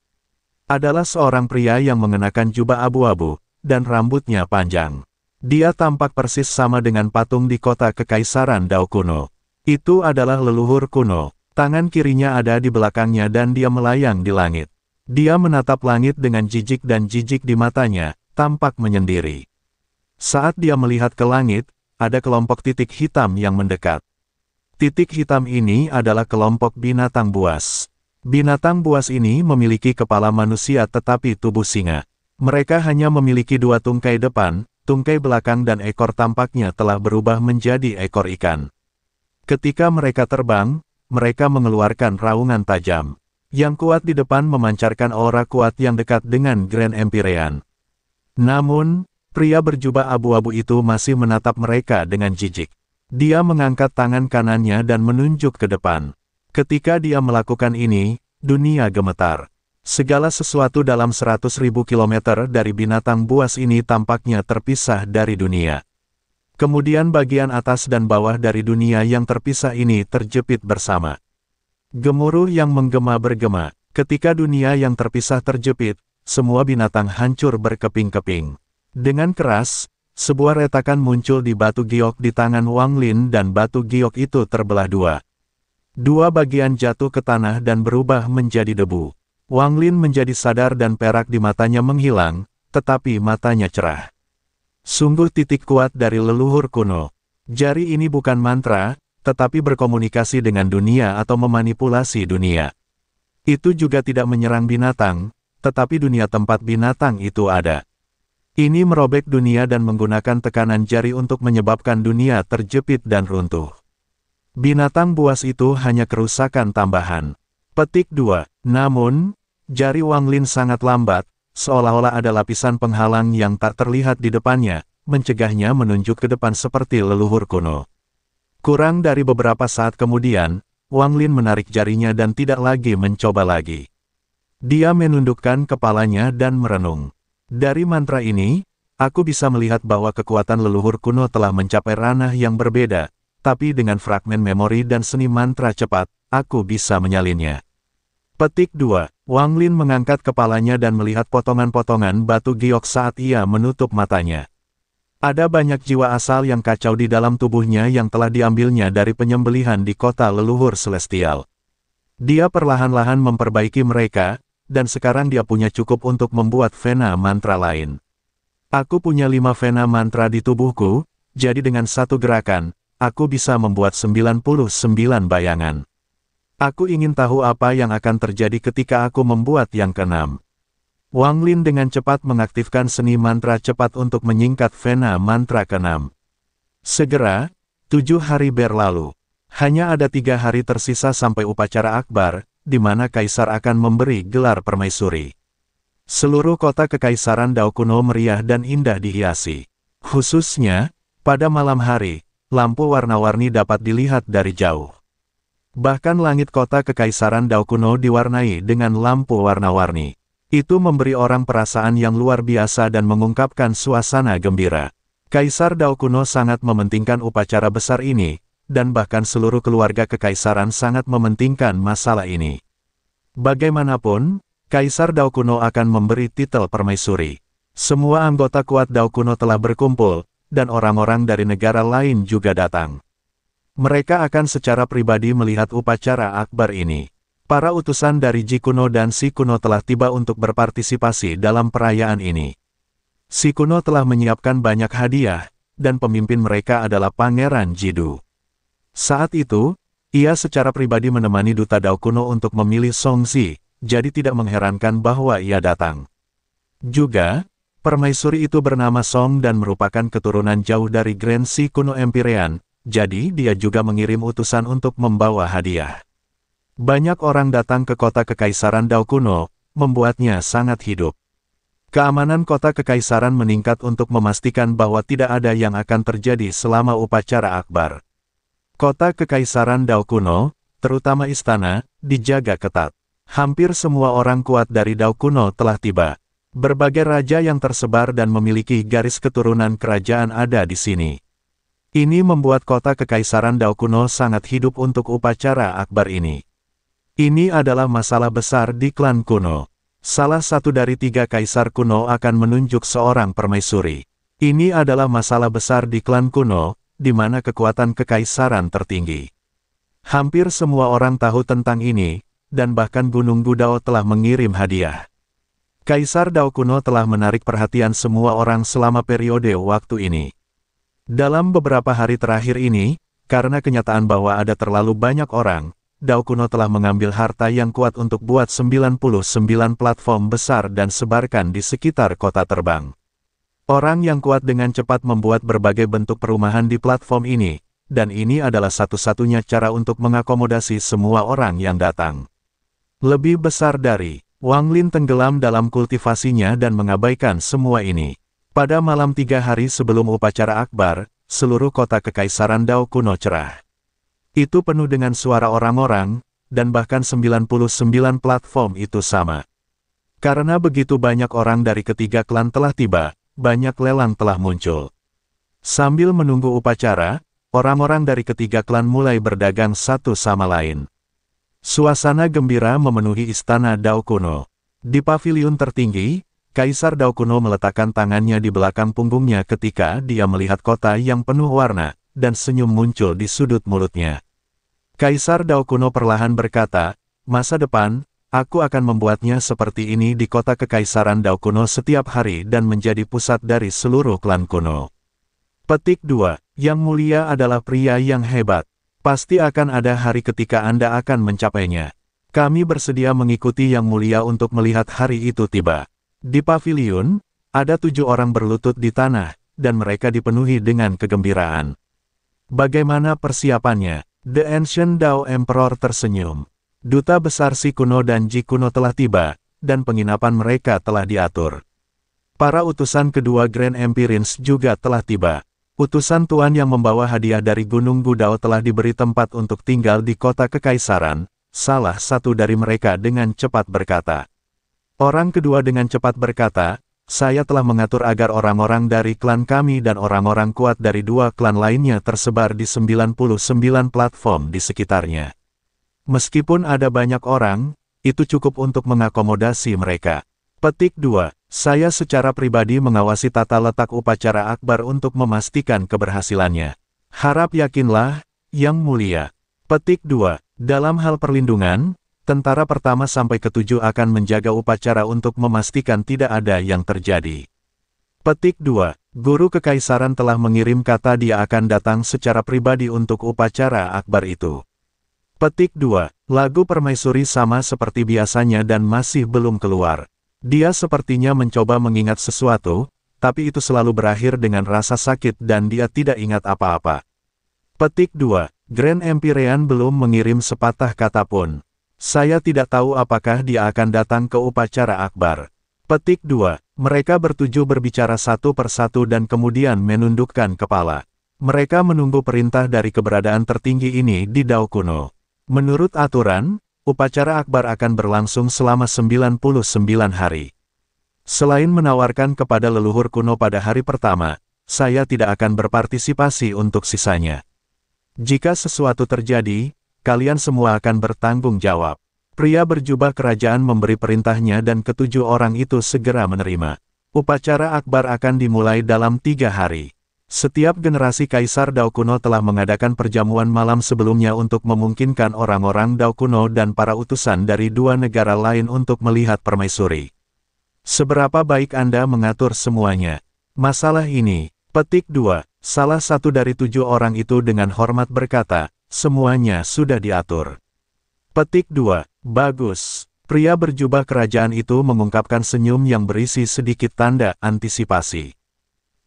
Adalah seorang pria yang mengenakan jubah abu-abu, dan rambutnya panjang. Dia tampak persis sama dengan patung di kota Kekaisaran Dao kuno. Itu adalah leluhur kuno, Tangan kirinya ada di belakangnya dan dia melayang di langit. Dia menatap langit dengan jijik dan jijik di matanya, tampak menyendiri. Saat dia melihat ke langit, ada kelompok titik hitam yang mendekat. Titik hitam ini adalah kelompok binatang buas. Binatang buas ini memiliki kepala manusia tetapi tubuh singa. Mereka hanya memiliki dua tungkai depan, tungkai belakang dan ekor tampaknya telah berubah menjadi ekor ikan. Ketika mereka terbang, mereka mengeluarkan raungan tajam. Yang kuat di depan memancarkan aura kuat yang dekat dengan Grand Empyrean. Namun, pria berjubah abu-abu itu masih menatap mereka dengan jijik. Dia mengangkat tangan kanannya dan menunjuk ke depan. Ketika dia melakukan ini, dunia gemetar. Segala sesuatu dalam seratus ribu kilometer dari binatang buas ini tampaknya terpisah dari dunia. Kemudian bagian atas dan bawah dari dunia yang terpisah ini terjepit bersama. Gemuruh yang menggema bergema, ketika dunia yang terpisah terjepit, semua binatang hancur berkeping-keping. Dengan keras, sebuah retakan muncul di batu giok di tangan Wang Lin dan batu giok itu terbelah dua. Dua bagian jatuh ke tanah dan berubah menjadi debu. Wang Lin menjadi sadar dan perak di matanya menghilang, tetapi matanya cerah. Sungguh titik kuat dari leluhur kuno. Jari ini bukan mantra, tetapi berkomunikasi dengan dunia atau memanipulasi dunia. Itu juga tidak menyerang binatang, tetapi dunia tempat binatang itu ada. Ini merobek dunia dan menggunakan tekanan jari untuk menyebabkan dunia terjepit dan runtuh. Binatang buas itu hanya kerusakan tambahan. Petik 2. Namun, jari Wang Lin sangat lambat, seolah-olah ada lapisan penghalang yang tak terlihat di depannya, mencegahnya menunjuk ke depan seperti leluhur kuno. Kurang dari beberapa saat kemudian, Wang Lin menarik jarinya dan tidak lagi mencoba lagi. Dia menundukkan kepalanya dan merenung. Dari mantra ini, aku bisa melihat bahwa kekuatan leluhur kuno telah mencapai ranah yang berbeda, tapi dengan fragmen memori dan seni mantra cepat, aku bisa menyalinnya. Petik 2. Wang Lin mengangkat kepalanya dan melihat potongan-potongan batu giok saat ia menutup matanya. Ada banyak jiwa asal yang kacau di dalam tubuhnya yang telah diambilnya dari penyembelihan di kota leluhur celestial. Dia perlahan-lahan memperbaiki mereka, dan sekarang dia punya cukup untuk membuat Vena mantra lain. Aku punya lima Vena mantra di tubuhku, jadi dengan satu gerakan, aku bisa membuat 99 bayangan. Aku ingin tahu apa yang akan terjadi ketika aku membuat yang keenam. Wang Lin dengan cepat mengaktifkan seni mantra cepat untuk menyingkat Vena mantra keenam. Segera, tujuh hari berlalu. Hanya ada tiga hari tersisa sampai upacara akbar, di mana kaisar akan memberi gelar permaisuri. Seluruh kota kekaisaran Dao kuno meriah dan indah dihiasi. Khususnya, pada malam hari, lampu warna-warni dapat dilihat dari jauh. Bahkan langit kota Kekaisaran kuno diwarnai dengan lampu warna-warni. Itu memberi orang perasaan yang luar biasa dan mengungkapkan suasana gembira. Kaisar kuno sangat mementingkan upacara besar ini, dan bahkan seluruh keluarga kekaisaran sangat mementingkan masalah ini. Bagaimanapun, Kaisar kuno akan memberi titel permaisuri. Semua anggota kuat kuno telah berkumpul, dan orang-orang dari negara lain juga datang. Mereka akan secara pribadi melihat upacara akbar ini. Para utusan dari Jikuno dan Sikuno telah tiba untuk berpartisipasi dalam perayaan ini. Sikuno telah menyiapkan banyak hadiah, dan pemimpin mereka adalah Pangeran Jidu. Saat itu, ia secara pribadi menemani Duta Daokuno untuk memilih Songzi, jadi tidak mengherankan bahwa ia datang. Juga, permaisuri itu bernama Song dan merupakan keturunan jauh dari Grand Sikuno Empyrean, Empirean, jadi dia juga mengirim utusan untuk membawa hadiah. Banyak orang datang ke kota Kekaisaran Dao kuno, membuatnya sangat hidup. Keamanan kota Kekaisaran meningkat untuk memastikan bahwa tidak ada yang akan terjadi selama upacara akbar. Kota Kekaisaran Dao kuno, terutama istana, dijaga ketat. Hampir semua orang kuat dari Dao kuno telah tiba. Berbagai raja yang tersebar dan memiliki garis keturunan kerajaan ada di sini. Ini membuat kota Kekaisaran Dao kuno sangat hidup untuk upacara akbar ini. Ini adalah masalah besar di klan kuno. Salah satu dari tiga kaisar kuno akan menunjuk seorang permaisuri. Ini adalah masalah besar di klan kuno, di mana kekuatan kekaisaran tertinggi. Hampir semua orang tahu tentang ini, dan bahkan Gunung Gudao telah mengirim hadiah. Kaisar Dao kuno telah menarik perhatian semua orang selama periode waktu ini. Dalam beberapa hari terakhir ini, karena kenyataan bahwa ada terlalu banyak orang, Dao Kuno telah mengambil harta yang kuat untuk buat 99 platform besar dan sebarkan di sekitar kota terbang. Orang yang kuat dengan cepat membuat berbagai bentuk perumahan di platform ini, dan ini adalah satu-satunya cara untuk mengakomodasi semua orang yang datang. Lebih besar dari, Wang Lin tenggelam dalam kultivasinya dan mengabaikan semua ini. Pada malam tiga hari sebelum upacara akbar, seluruh kota kekaisaran Dao kuno cerah. Itu penuh dengan suara orang-orang, dan bahkan 99 platform itu sama. Karena begitu banyak orang dari ketiga klan telah tiba, banyak lelang telah muncul. Sambil menunggu upacara, orang-orang dari ketiga klan mulai berdagang satu sama lain. Suasana gembira memenuhi istana Dao kuno. Di pavilion tertinggi, Kaisar Daokuno meletakkan tangannya di belakang punggungnya ketika dia melihat kota yang penuh warna, dan senyum muncul di sudut mulutnya. Kaisar Daokuno perlahan berkata, masa depan, aku akan membuatnya seperti ini di kota Kekaisaran Daokuno setiap hari dan menjadi pusat dari seluruh klan kuno. Petik 2. Yang mulia adalah pria yang hebat. Pasti akan ada hari ketika Anda akan mencapainya. Kami bersedia mengikuti Yang Mulia untuk melihat hari itu tiba. Di pavilion, ada tujuh orang berlutut di tanah, dan mereka dipenuhi dengan kegembiraan. Bagaimana persiapannya? The Ancient Dao Emperor tersenyum. Duta besar si kuno dan Ji kuno telah tiba, dan penginapan mereka telah diatur. Para utusan kedua Grand Empirins juga telah tiba. Utusan Tuan yang membawa hadiah dari Gunung Gudao telah diberi tempat untuk tinggal di kota kekaisaran, salah satu dari mereka dengan cepat berkata. Orang kedua dengan cepat berkata, saya telah mengatur agar orang-orang dari klan kami dan orang-orang kuat dari dua klan lainnya tersebar di 99 platform di sekitarnya. Meskipun ada banyak orang, itu cukup untuk mengakomodasi mereka. Petik 2. Saya secara pribadi mengawasi tata letak upacara akbar untuk memastikan keberhasilannya. Harap yakinlah, Yang Mulia. Petik 2. Dalam hal perlindungan, Tentara pertama sampai ketujuh akan menjaga upacara untuk memastikan tidak ada yang terjadi. Petik 2. Guru Kekaisaran telah mengirim kata dia akan datang secara pribadi untuk upacara akbar itu. Petik 2. Lagu permaisuri sama seperti biasanya dan masih belum keluar. Dia sepertinya mencoba mengingat sesuatu, tapi itu selalu berakhir dengan rasa sakit dan dia tidak ingat apa-apa. Petik 2. Grand Empyrean belum mengirim sepatah kata pun. Saya tidak tahu apakah dia akan datang ke upacara akbar. Petik 2. Mereka bertujuh berbicara satu persatu dan kemudian menundukkan kepala. Mereka menunggu perintah dari keberadaan tertinggi ini di Dao Kuno. Menurut aturan, upacara akbar akan berlangsung selama 99 hari. Selain menawarkan kepada leluhur kuno pada hari pertama, saya tidak akan berpartisipasi untuk sisanya. Jika sesuatu terjadi, kalian semua akan bertanggung jawab. Pria berjubah kerajaan memberi perintahnya dan ketujuh orang itu segera menerima. Upacara akbar akan dimulai dalam tiga hari. Setiap generasi Kaisar Daokuno telah mengadakan perjamuan malam sebelumnya untuk memungkinkan orang-orang Daokuno dan para utusan dari dua negara lain untuk melihat permaisuri. Seberapa baik Anda mengatur semuanya? Masalah ini, petik dua, salah satu dari tujuh orang itu dengan hormat berkata, Semuanya sudah diatur. Petik 2. Bagus. Pria berjubah kerajaan itu mengungkapkan senyum yang berisi sedikit tanda antisipasi.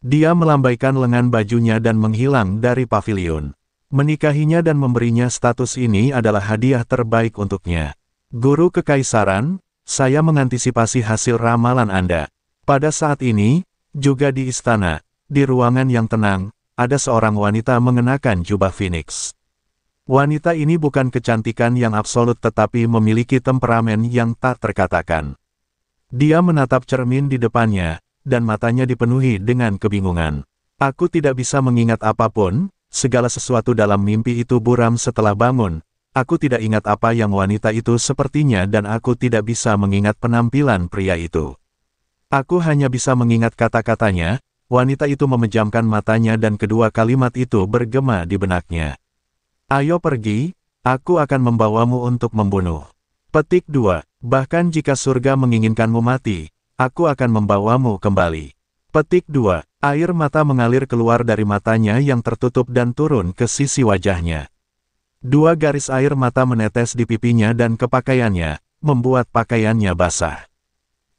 Dia melambaikan lengan bajunya dan menghilang dari pavilion. Menikahinya dan memberinya status ini adalah hadiah terbaik untuknya. Guru Kekaisaran, saya mengantisipasi hasil ramalan Anda. Pada saat ini, juga di istana, di ruangan yang tenang, ada seorang wanita mengenakan jubah phoenix. Wanita ini bukan kecantikan yang absolut tetapi memiliki temperamen yang tak terkatakan. Dia menatap cermin di depannya, dan matanya dipenuhi dengan kebingungan. Aku tidak bisa mengingat apapun, segala sesuatu dalam mimpi itu buram setelah bangun. Aku tidak ingat apa yang wanita itu sepertinya dan aku tidak bisa mengingat penampilan pria itu. Aku hanya bisa mengingat kata-katanya, wanita itu memejamkan matanya dan kedua kalimat itu bergema di benaknya. Ayo pergi, aku akan membawamu untuk membunuh. Petik 2. Bahkan jika surga menginginkanmu mati, aku akan membawamu kembali. Petik 2. Air mata mengalir keluar dari matanya yang tertutup dan turun ke sisi wajahnya. Dua garis air mata menetes di pipinya dan kepakaiannya, membuat pakaiannya basah.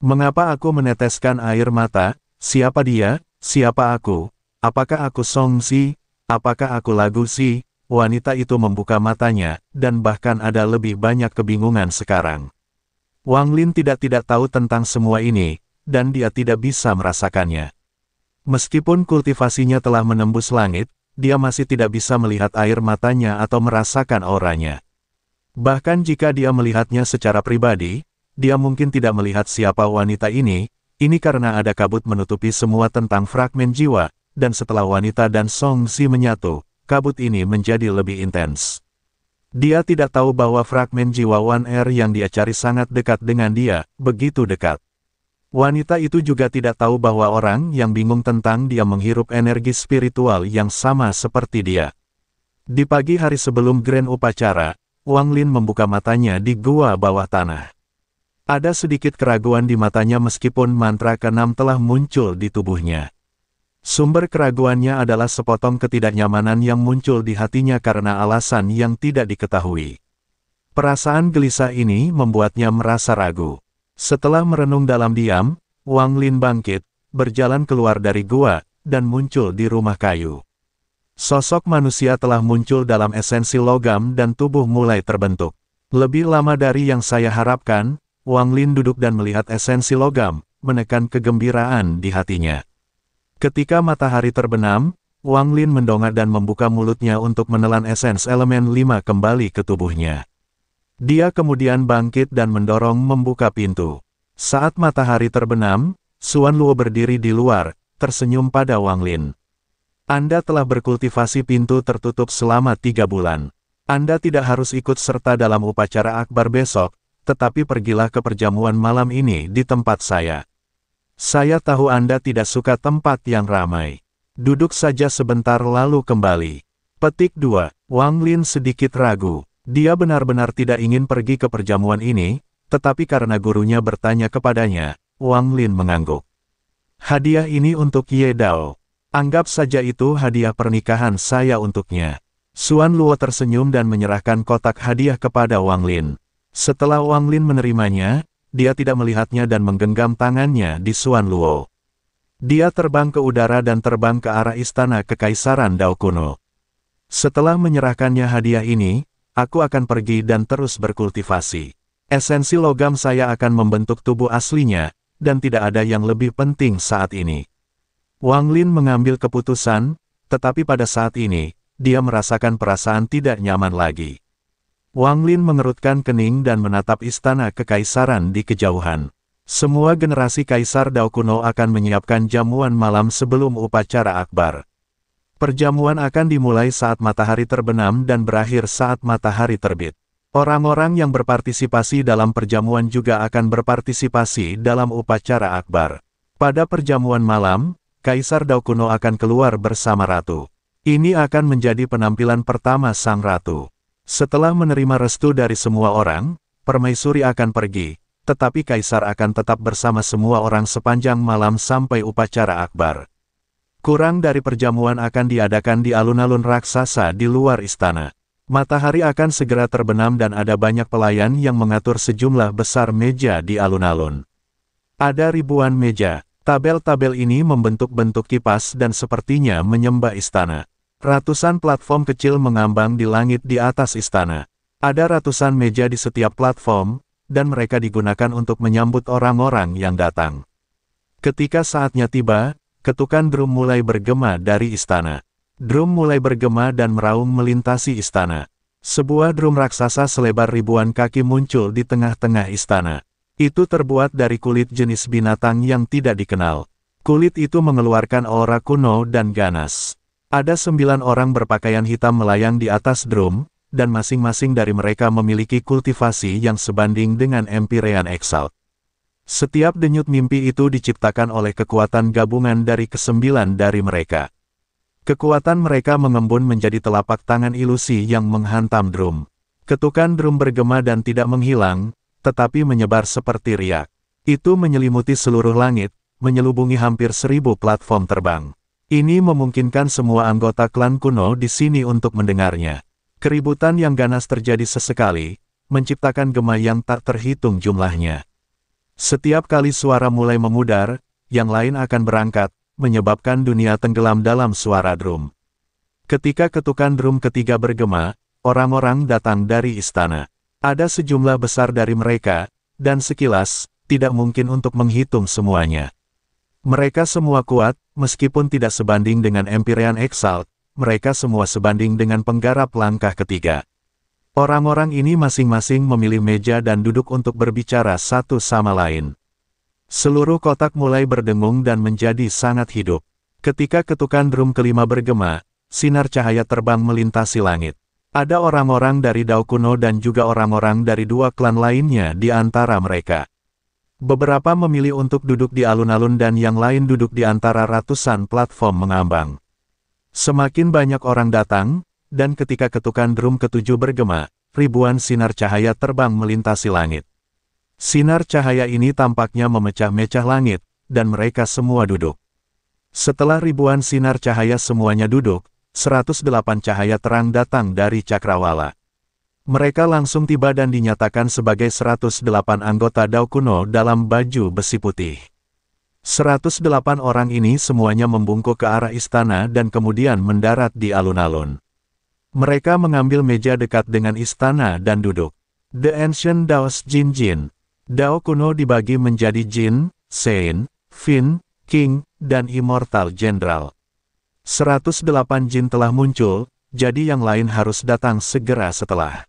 Mengapa aku meneteskan air mata? Siapa dia? Siapa aku? Apakah aku Song Si? Apakah aku Lagu Si? wanita itu membuka matanya, dan bahkan ada lebih banyak kebingungan sekarang. Wang Lin tidak-tidak tahu tentang semua ini, dan dia tidak bisa merasakannya. Meskipun kultivasinya telah menembus langit, dia masih tidak bisa melihat air matanya atau merasakan auranya. Bahkan jika dia melihatnya secara pribadi, dia mungkin tidak melihat siapa wanita ini, ini karena ada kabut menutupi semua tentang fragmen jiwa, dan setelah wanita dan Song Xi menyatu, kabut ini menjadi lebih intens. Dia tidak tahu bahwa fragmen jiwa Wan Er yang dia cari sangat dekat dengan dia, begitu dekat. Wanita itu juga tidak tahu bahwa orang yang bingung tentang dia menghirup energi spiritual yang sama seperti dia. Di pagi hari sebelum grand upacara, Wang Lin membuka matanya di gua bawah tanah. Ada sedikit keraguan di matanya meskipun mantra keenam telah muncul di tubuhnya. Sumber keraguannya adalah sepotong ketidaknyamanan yang muncul di hatinya karena alasan yang tidak diketahui. Perasaan gelisah ini membuatnya merasa ragu. Setelah merenung dalam diam, Wang Lin bangkit, berjalan keluar dari gua, dan muncul di rumah kayu. Sosok manusia telah muncul dalam esensi logam dan tubuh mulai terbentuk. Lebih lama dari yang saya harapkan, Wang Lin duduk dan melihat esensi logam, menekan kegembiraan di hatinya. Ketika matahari terbenam, Wang Lin mendongak dan membuka mulutnya untuk menelan esens elemen lima kembali ke tubuhnya. Dia kemudian bangkit dan mendorong membuka pintu. Saat matahari terbenam, Suan Luo berdiri di luar, tersenyum pada Wang Lin. Anda telah berkultivasi pintu tertutup selama tiga bulan. Anda tidak harus ikut serta dalam upacara akbar besok, tetapi pergilah ke perjamuan malam ini di tempat saya. Saya tahu Anda tidak suka tempat yang ramai. Duduk saja sebentar lalu kembali. Petik 2. Wang Lin sedikit ragu. Dia benar-benar tidak ingin pergi ke perjamuan ini, tetapi karena gurunya bertanya kepadanya, Wang Lin mengangguk. Hadiah ini untuk Ye Dao. Anggap saja itu hadiah pernikahan saya untuknya. Suan Luo tersenyum dan menyerahkan kotak hadiah kepada Wang Lin. Setelah Wang Lin menerimanya, dia tidak melihatnya dan menggenggam tangannya di Suan Luo. Dia terbang ke udara dan terbang ke arah istana kekaisaran Dao Kuno. Setelah menyerahkannya hadiah ini, aku akan pergi dan terus berkultivasi. Esensi logam saya akan membentuk tubuh aslinya, dan tidak ada yang lebih penting saat ini. Wang Lin mengambil keputusan, tetapi pada saat ini, dia merasakan perasaan tidak nyaman lagi. Wang Lin mengerutkan kening dan menatap istana kekaisaran di kejauhan. Semua generasi kaisar Dao kuno akan menyiapkan jamuan malam sebelum upacara akbar. Perjamuan akan dimulai saat matahari terbenam dan berakhir saat matahari terbit. Orang-orang yang berpartisipasi dalam perjamuan juga akan berpartisipasi dalam upacara akbar. Pada perjamuan malam, Kaisar Dao kuno akan keluar bersama ratu. Ini akan menjadi penampilan pertama sang ratu. Setelah menerima restu dari semua orang, permaisuri akan pergi, tetapi kaisar akan tetap bersama semua orang sepanjang malam sampai upacara akbar. Kurang dari perjamuan akan diadakan di alun-alun raksasa di luar istana. Matahari akan segera terbenam dan ada banyak pelayan yang mengatur sejumlah besar meja di alun-alun. Ada ribuan meja, tabel-tabel ini membentuk bentuk kipas dan sepertinya menyembah istana. Ratusan platform kecil mengambang di langit di atas istana. Ada ratusan meja di setiap platform, dan mereka digunakan untuk menyambut orang-orang yang datang. Ketika saatnya tiba, ketukan drum mulai bergema dari istana. Drum mulai bergema dan meraung melintasi istana. Sebuah drum raksasa selebar ribuan kaki muncul di tengah-tengah istana. Itu terbuat dari kulit jenis binatang yang tidak dikenal. Kulit itu mengeluarkan aura kuno dan ganas. Ada sembilan orang berpakaian hitam melayang di atas drum, dan masing-masing dari mereka memiliki kultivasi yang sebanding dengan Empyrean Exalt. Setiap denyut mimpi itu diciptakan oleh kekuatan gabungan dari kesembilan dari mereka. Kekuatan mereka mengembun menjadi telapak tangan ilusi yang menghantam drum. Ketukan drum bergema dan tidak menghilang, tetapi menyebar seperti riak. Itu menyelimuti seluruh langit, menyelubungi hampir seribu platform terbang. Ini memungkinkan semua anggota klan kuno di sini untuk mendengarnya. Keributan yang ganas terjadi sesekali, menciptakan gema yang tak terhitung jumlahnya. Setiap kali suara mulai memudar, yang lain akan berangkat, menyebabkan dunia tenggelam dalam suara drum. Ketika ketukan drum ketiga bergema, orang-orang datang dari istana. Ada sejumlah besar dari mereka, dan sekilas, tidak mungkin untuk menghitung semuanya. Mereka semua kuat, meskipun tidak sebanding dengan Empyrean Exalt, mereka semua sebanding dengan penggarap langkah ketiga. Orang-orang ini masing-masing memilih meja dan duduk untuk berbicara satu sama lain. Seluruh kotak mulai berdengung dan menjadi sangat hidup. Ketika ketukan drum kelima bergema, sinar cahaya terbang melintasi langit. Ada orang-orang dari Daokuno dan juga orang-orang dari dua klan lainnya di antara mereka. Beberapa memilih untuk duduk di alun-alun dan yang lain duduk di antara ratusan platform mengambang. Semakin banyak orang datang, dan ketika ketukan drum ketujuh bergema, ribuan sinar cahaya terbang melintasi langit. Sinar cahaya ini tampaknya memecah-mecah langit, dan mereka semua duduk. Setelah ribuan sinar cahaya semuanya duduk, 108 cahaya terang datang dari cakrawala. Mereka langsung tiba dan dinyatakan sebagai 108 anggota Dao kuno dalam baju besi putih. 108 orang ini semuanya membungkuk ke arah istana dan kemudian mendarat di alun-alun. Mereka mengambil meja dekat dengan istana dan duduk. The Ancient Dao's Jin Jin. Dao kuno dibagi menjadi Jin, Sein, Fin, King, dan Immortal General. 108 Jin telah muncul, jadi yang lain harus datang segera setelah.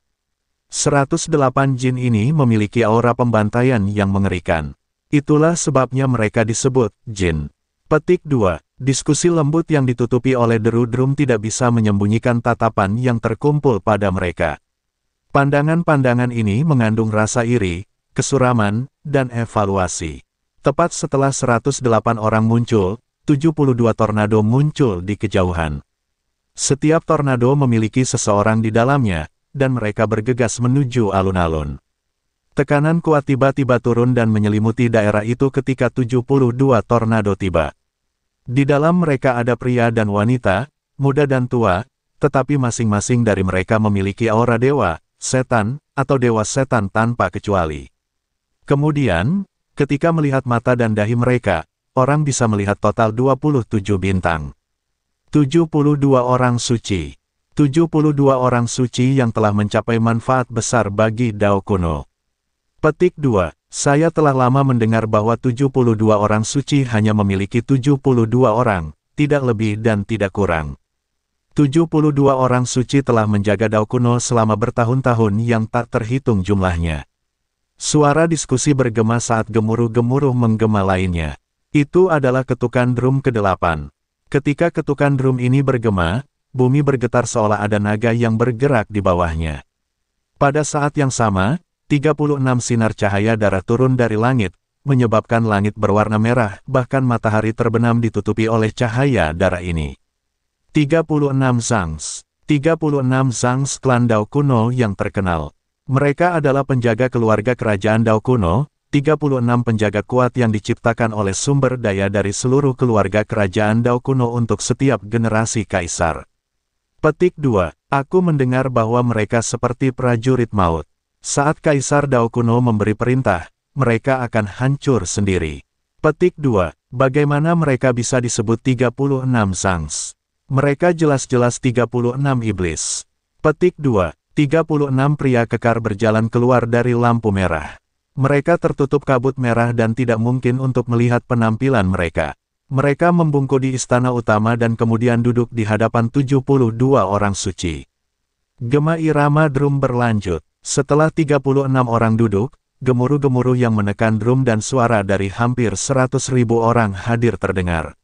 108 jin ini memiliki aura pembantaian yang mengerikan. Itulah sebabnya mereka disebut jin. Petik 2. Diskusi lembut yang ditutupi oleh deru-drum tidak bisa menyembunyikan tatapan yang terkumpul pada mereka. Pandangan-pandangan ini mengandung rasa iri, kesuraman, dan evaluasi. Tepat setelah 108 orang muncul, 72 tornado muncul di kejauhan. Setiap tornado memiliki seseorang di dalamnya, dan mereka bergegas menuju alun-alun. Tekanan kuat tiba-tiba turun dan menyelimuti daerah itu ketika 72 tornado tiba. Di dalam mereka ada pria dan wanita, muda dan tua, tetapi masing-masing dari mereka memiliki aura dewa, setan, atau dewa setan tanpa kecuali. Kemudian, ketika melihat mata dan dahi mereka, orang bisa melihat total 27 bintang. 72 orang suci. 72 orang suci yang telah mencapai manfaat besar bagi Dao kuno. Petik 2. Saya telah lama mendengar bahwa 72 orang suci hanya memiliki 72 orang, tidak lebih dan tidak kurang. 72 orang suci telah menjaga Dao kuno selama bertahun-tahun yang tak terhitung jumlahnya. Suara diskusi bergema saat gemuruh-gemuruh menggema lainnya. Itu adalah ketukan drum ke-8. Ketika ketukan drum ini bergema, bumi bergetar seolah ada naga yang bergerak di bawahnya. Pada saat yang sama, 36 sinar cahaya darah turun dari langit, menyebabkan langit berwarna merah, bahkan matahari terbenam ditutupi oleh cahaya darah ini. 36 Zangs 36 Zangs klan Dao kuno yang terkenal. Mereka adalah penjaga keluarga kerajaan Dao kuno, 36 penjaga kuat yang diciptakan oleh sumber daya dari seluruh keluarga kerajaan Dao kuno untuk setiap generasi kaisar. Petik 2. Aku mendengar bahwa mereka seperti prajurit maut. Saat Kaisar Kuno memberi perintah, mereka akan hancur sendiri. Petik 2. Bagaimana mereka bisa disebut 36 sangs? Mereka jelas-jelas 36 iblis. Petik 2. 36 pria kekar berjalan keluar dari lampu merah. Mereka tertutup kabut merah dan tidak mungkin untuk melihat penampilan mereka. Mereka membungkuk di istana utama dan kemudian duduk di hadapan 72 orang suci. Gema irama drum berlanjut. Setelah 36 orang duduk, gemuruh-gemuruh yang menekan drum dan suara dari hampir 100 ribu orang hadir terdengar.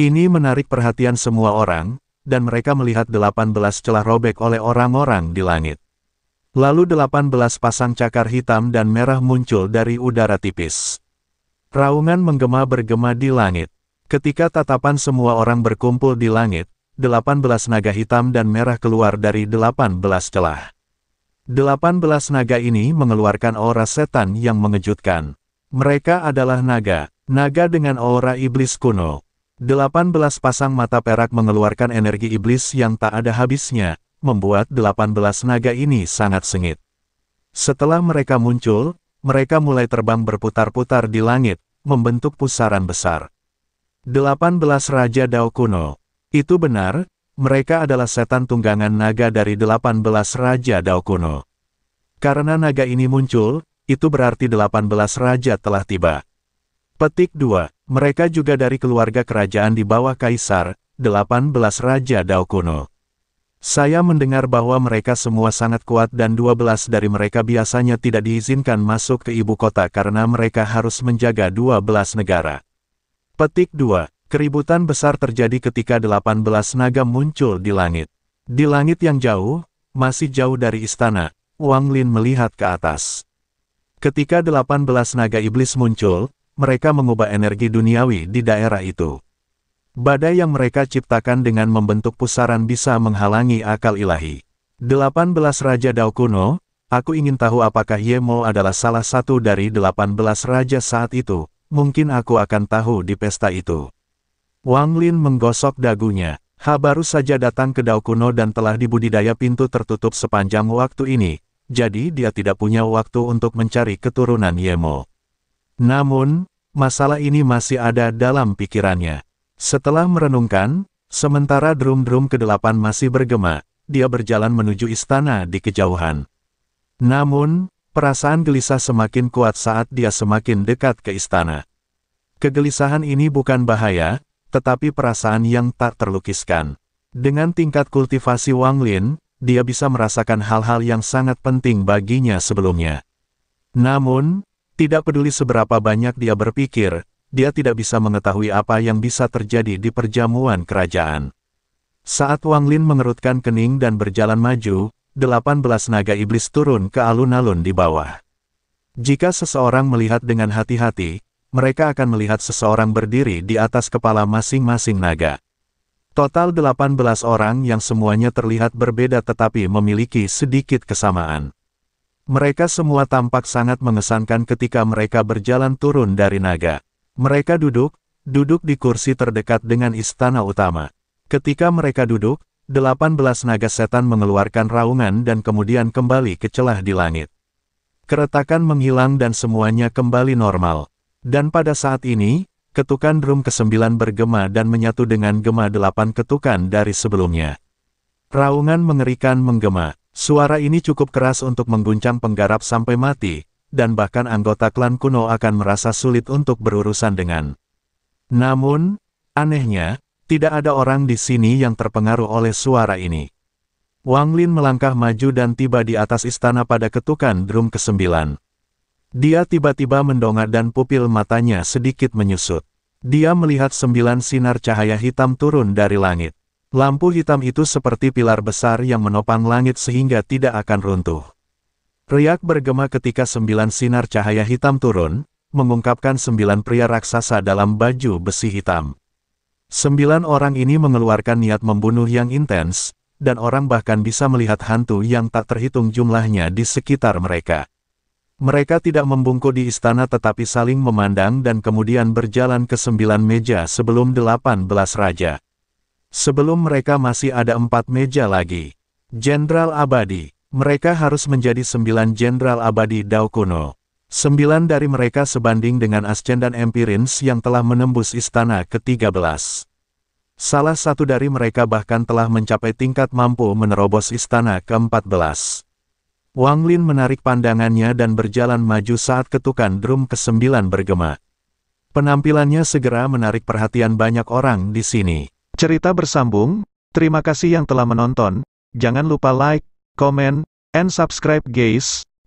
Ini menarik perhatian semua orang, dan mereka melihat 18 celah robek oleh orang-orang di langit. Lalu 18 pasang cakar hitam dan merah muncul dari udara tipis. Raungan menggema bergema di langit. Ketika tatapan semua orang berkumpul di langit, delapan belas naga hitam dan merah keluar dari delapan belas celah. Delapan belas naga ini mengeluarkan aura setan yang mengejutkan. Mereka adalah naga, naga dengan aura iblis kuno. Delapan belas pasang mata perak mengeluarkan energi iblis yang tak ada habisnya, membuat delapan belas naga ini sangat sengit. Setelah mereka muncul, mereka mulai terbang berputar-putar di langit, membentuk pusaran besar. 18 Raja Dao kuno. Itu benar, mereka adalah setan tunggangan naga dari 18 Raja Dao kuno. Karena naga ini muncul, itu berarti 18 raja telah tiba. Petik 2. Mereka juga dari keluarga kerajaan di bawah kaisar, 18 raja Dao kuno. Saya mendengar bahwa mereka semua sangat kuat dan 12 dari mereka biasanya tidak diizinkan masuk ke ibu kota karena mereka harus menjaga 12 negara. Petik 2. Keributan besar terjadi ketika 18 naga muncul di langit. Di langit yang jauh, masih jauh dari istana, Wang Lin melihat ke atas. Ketika 18 naga iblis muncul, mereka mengubah energi duniawi di daerah itu. Badai yang mereka ciptakan dengan membentuk pusaran bisa menghalangi akal ilahi. 18 Raja Dao kuno, aku ingin tahu apakah Ye Mo adalah salah satu dari 18 raja saat itu, mungkin aku akan tahu di pesta itu. Wang Lin menggosok dagunya. Ha baru saja datang ke Dao Kuno dan telah dibudidaya pintu tertutup sepanjang waktu ini, jadi dia tidak punya waktu untuk mencari keturunan Yemo. Namun, masalah ini masih ada dalam pikirannya. Setelah merenungkan, sementara drum-drum kedelapan masih bergema, dia berjalan menuju istana di kejauhan. Namun, Perasaan gelisah semakin kuat saat dia semakin dekat ke istana. Kegelisahan ini bukan bahaya, tetapi perasaan yang tak terlukiskan. Dengan tingkat kultivasi Wang Lin, dia bisa merasakan hal-hal yang sangat penting baginya sebelumnya. Namun, tidak peduli seberapa banyak dia berpikir, dia tidak bisa mengetahui apa yang bisa terjadi di perjamuan kerajaan. Saat Wang Lin mengerutkan kening dan berjalan maju, Delapan belas naga iblis turun ke alun-alun di bawah. Jika seseorang melihat dengan hati-hati, mereka akan melihat seseorang berdiri di atas kepala masing-masing naga. Total delapan belas orang yang semuanya terlihat berbeda tetapi memiliki sedikit kesamaan. Mereka semua tampak sangat mengesankan ketika mereka berjalan turun dari naga. Mereka duduk, duduk di kursi terdekat dengan istana utama. Ketika mereka duduk, 18 naga setan mengeluarkan raungan dan kemudian kembali ke celah di langit. Keretakan menghilang dan semuanya kembali normal. Dan pada saat ini, ketukan drum ke-9 bergema dan menyatu dengan gema 8 ketukan dari sebelumnya. Raungan mengerikan menggema. Suara ini cukup keras untuk mengguncang penggarap sampai mati, dan bahkan anggota klan kuno akan merasa sulit untuk berurusan dengan. Namun, anehnya, tidak ada orang di sini yang terpengaruh oleh suara ini. Wang Lin melangkah maju dan tiba di atas istana pada ketukan drum ke-9. Dia tiba-tiba mendongak dan pupil matanya sedikit menyusut. Dia melihat sembilan sinar cahaya hitam turun dari langit. Lampu hitam itu seperti pilar besar yang menopang langit sehingga tidak akan runtuh. Riak bergema ketika sembilan sinar cahaya hitam turun, mengungkapkan sembilan pria raksasa dalam baju besi hitam. Sembilan orang ini mengeluarkan niat membunuh yang intens, dan orang bahkan bisa melihat hantu yang tak terhitung jumlahnya di sekitar mereka. Mereka tidak membungkuk di istana tetapi saling memandang dan kemudian berjalan ke sembilan meja sebelum delapan belas raja. Sebelum mereka masih ada empat meja lagi. Jenderal Abadi. Mereka harus menjadi sembilan Jenderal Abadi Daokuno. Sembilan dari mereka sebanding dengan Ascendant Empirins yang telah menembus istana ke-13. Salah satu dari mereka bahkan telah mencapai tingkat mampu menerobos istana ke-14. Wang Lin menarik pandangannya dan berjalan maju saat ketukan drum ke-9 bergema. Penampilannya segera menarik perhatian banyak orang di sini. Cerita bersambung, terima kasih yang telah menonton, jangan lupa like, komen, and subscribe guys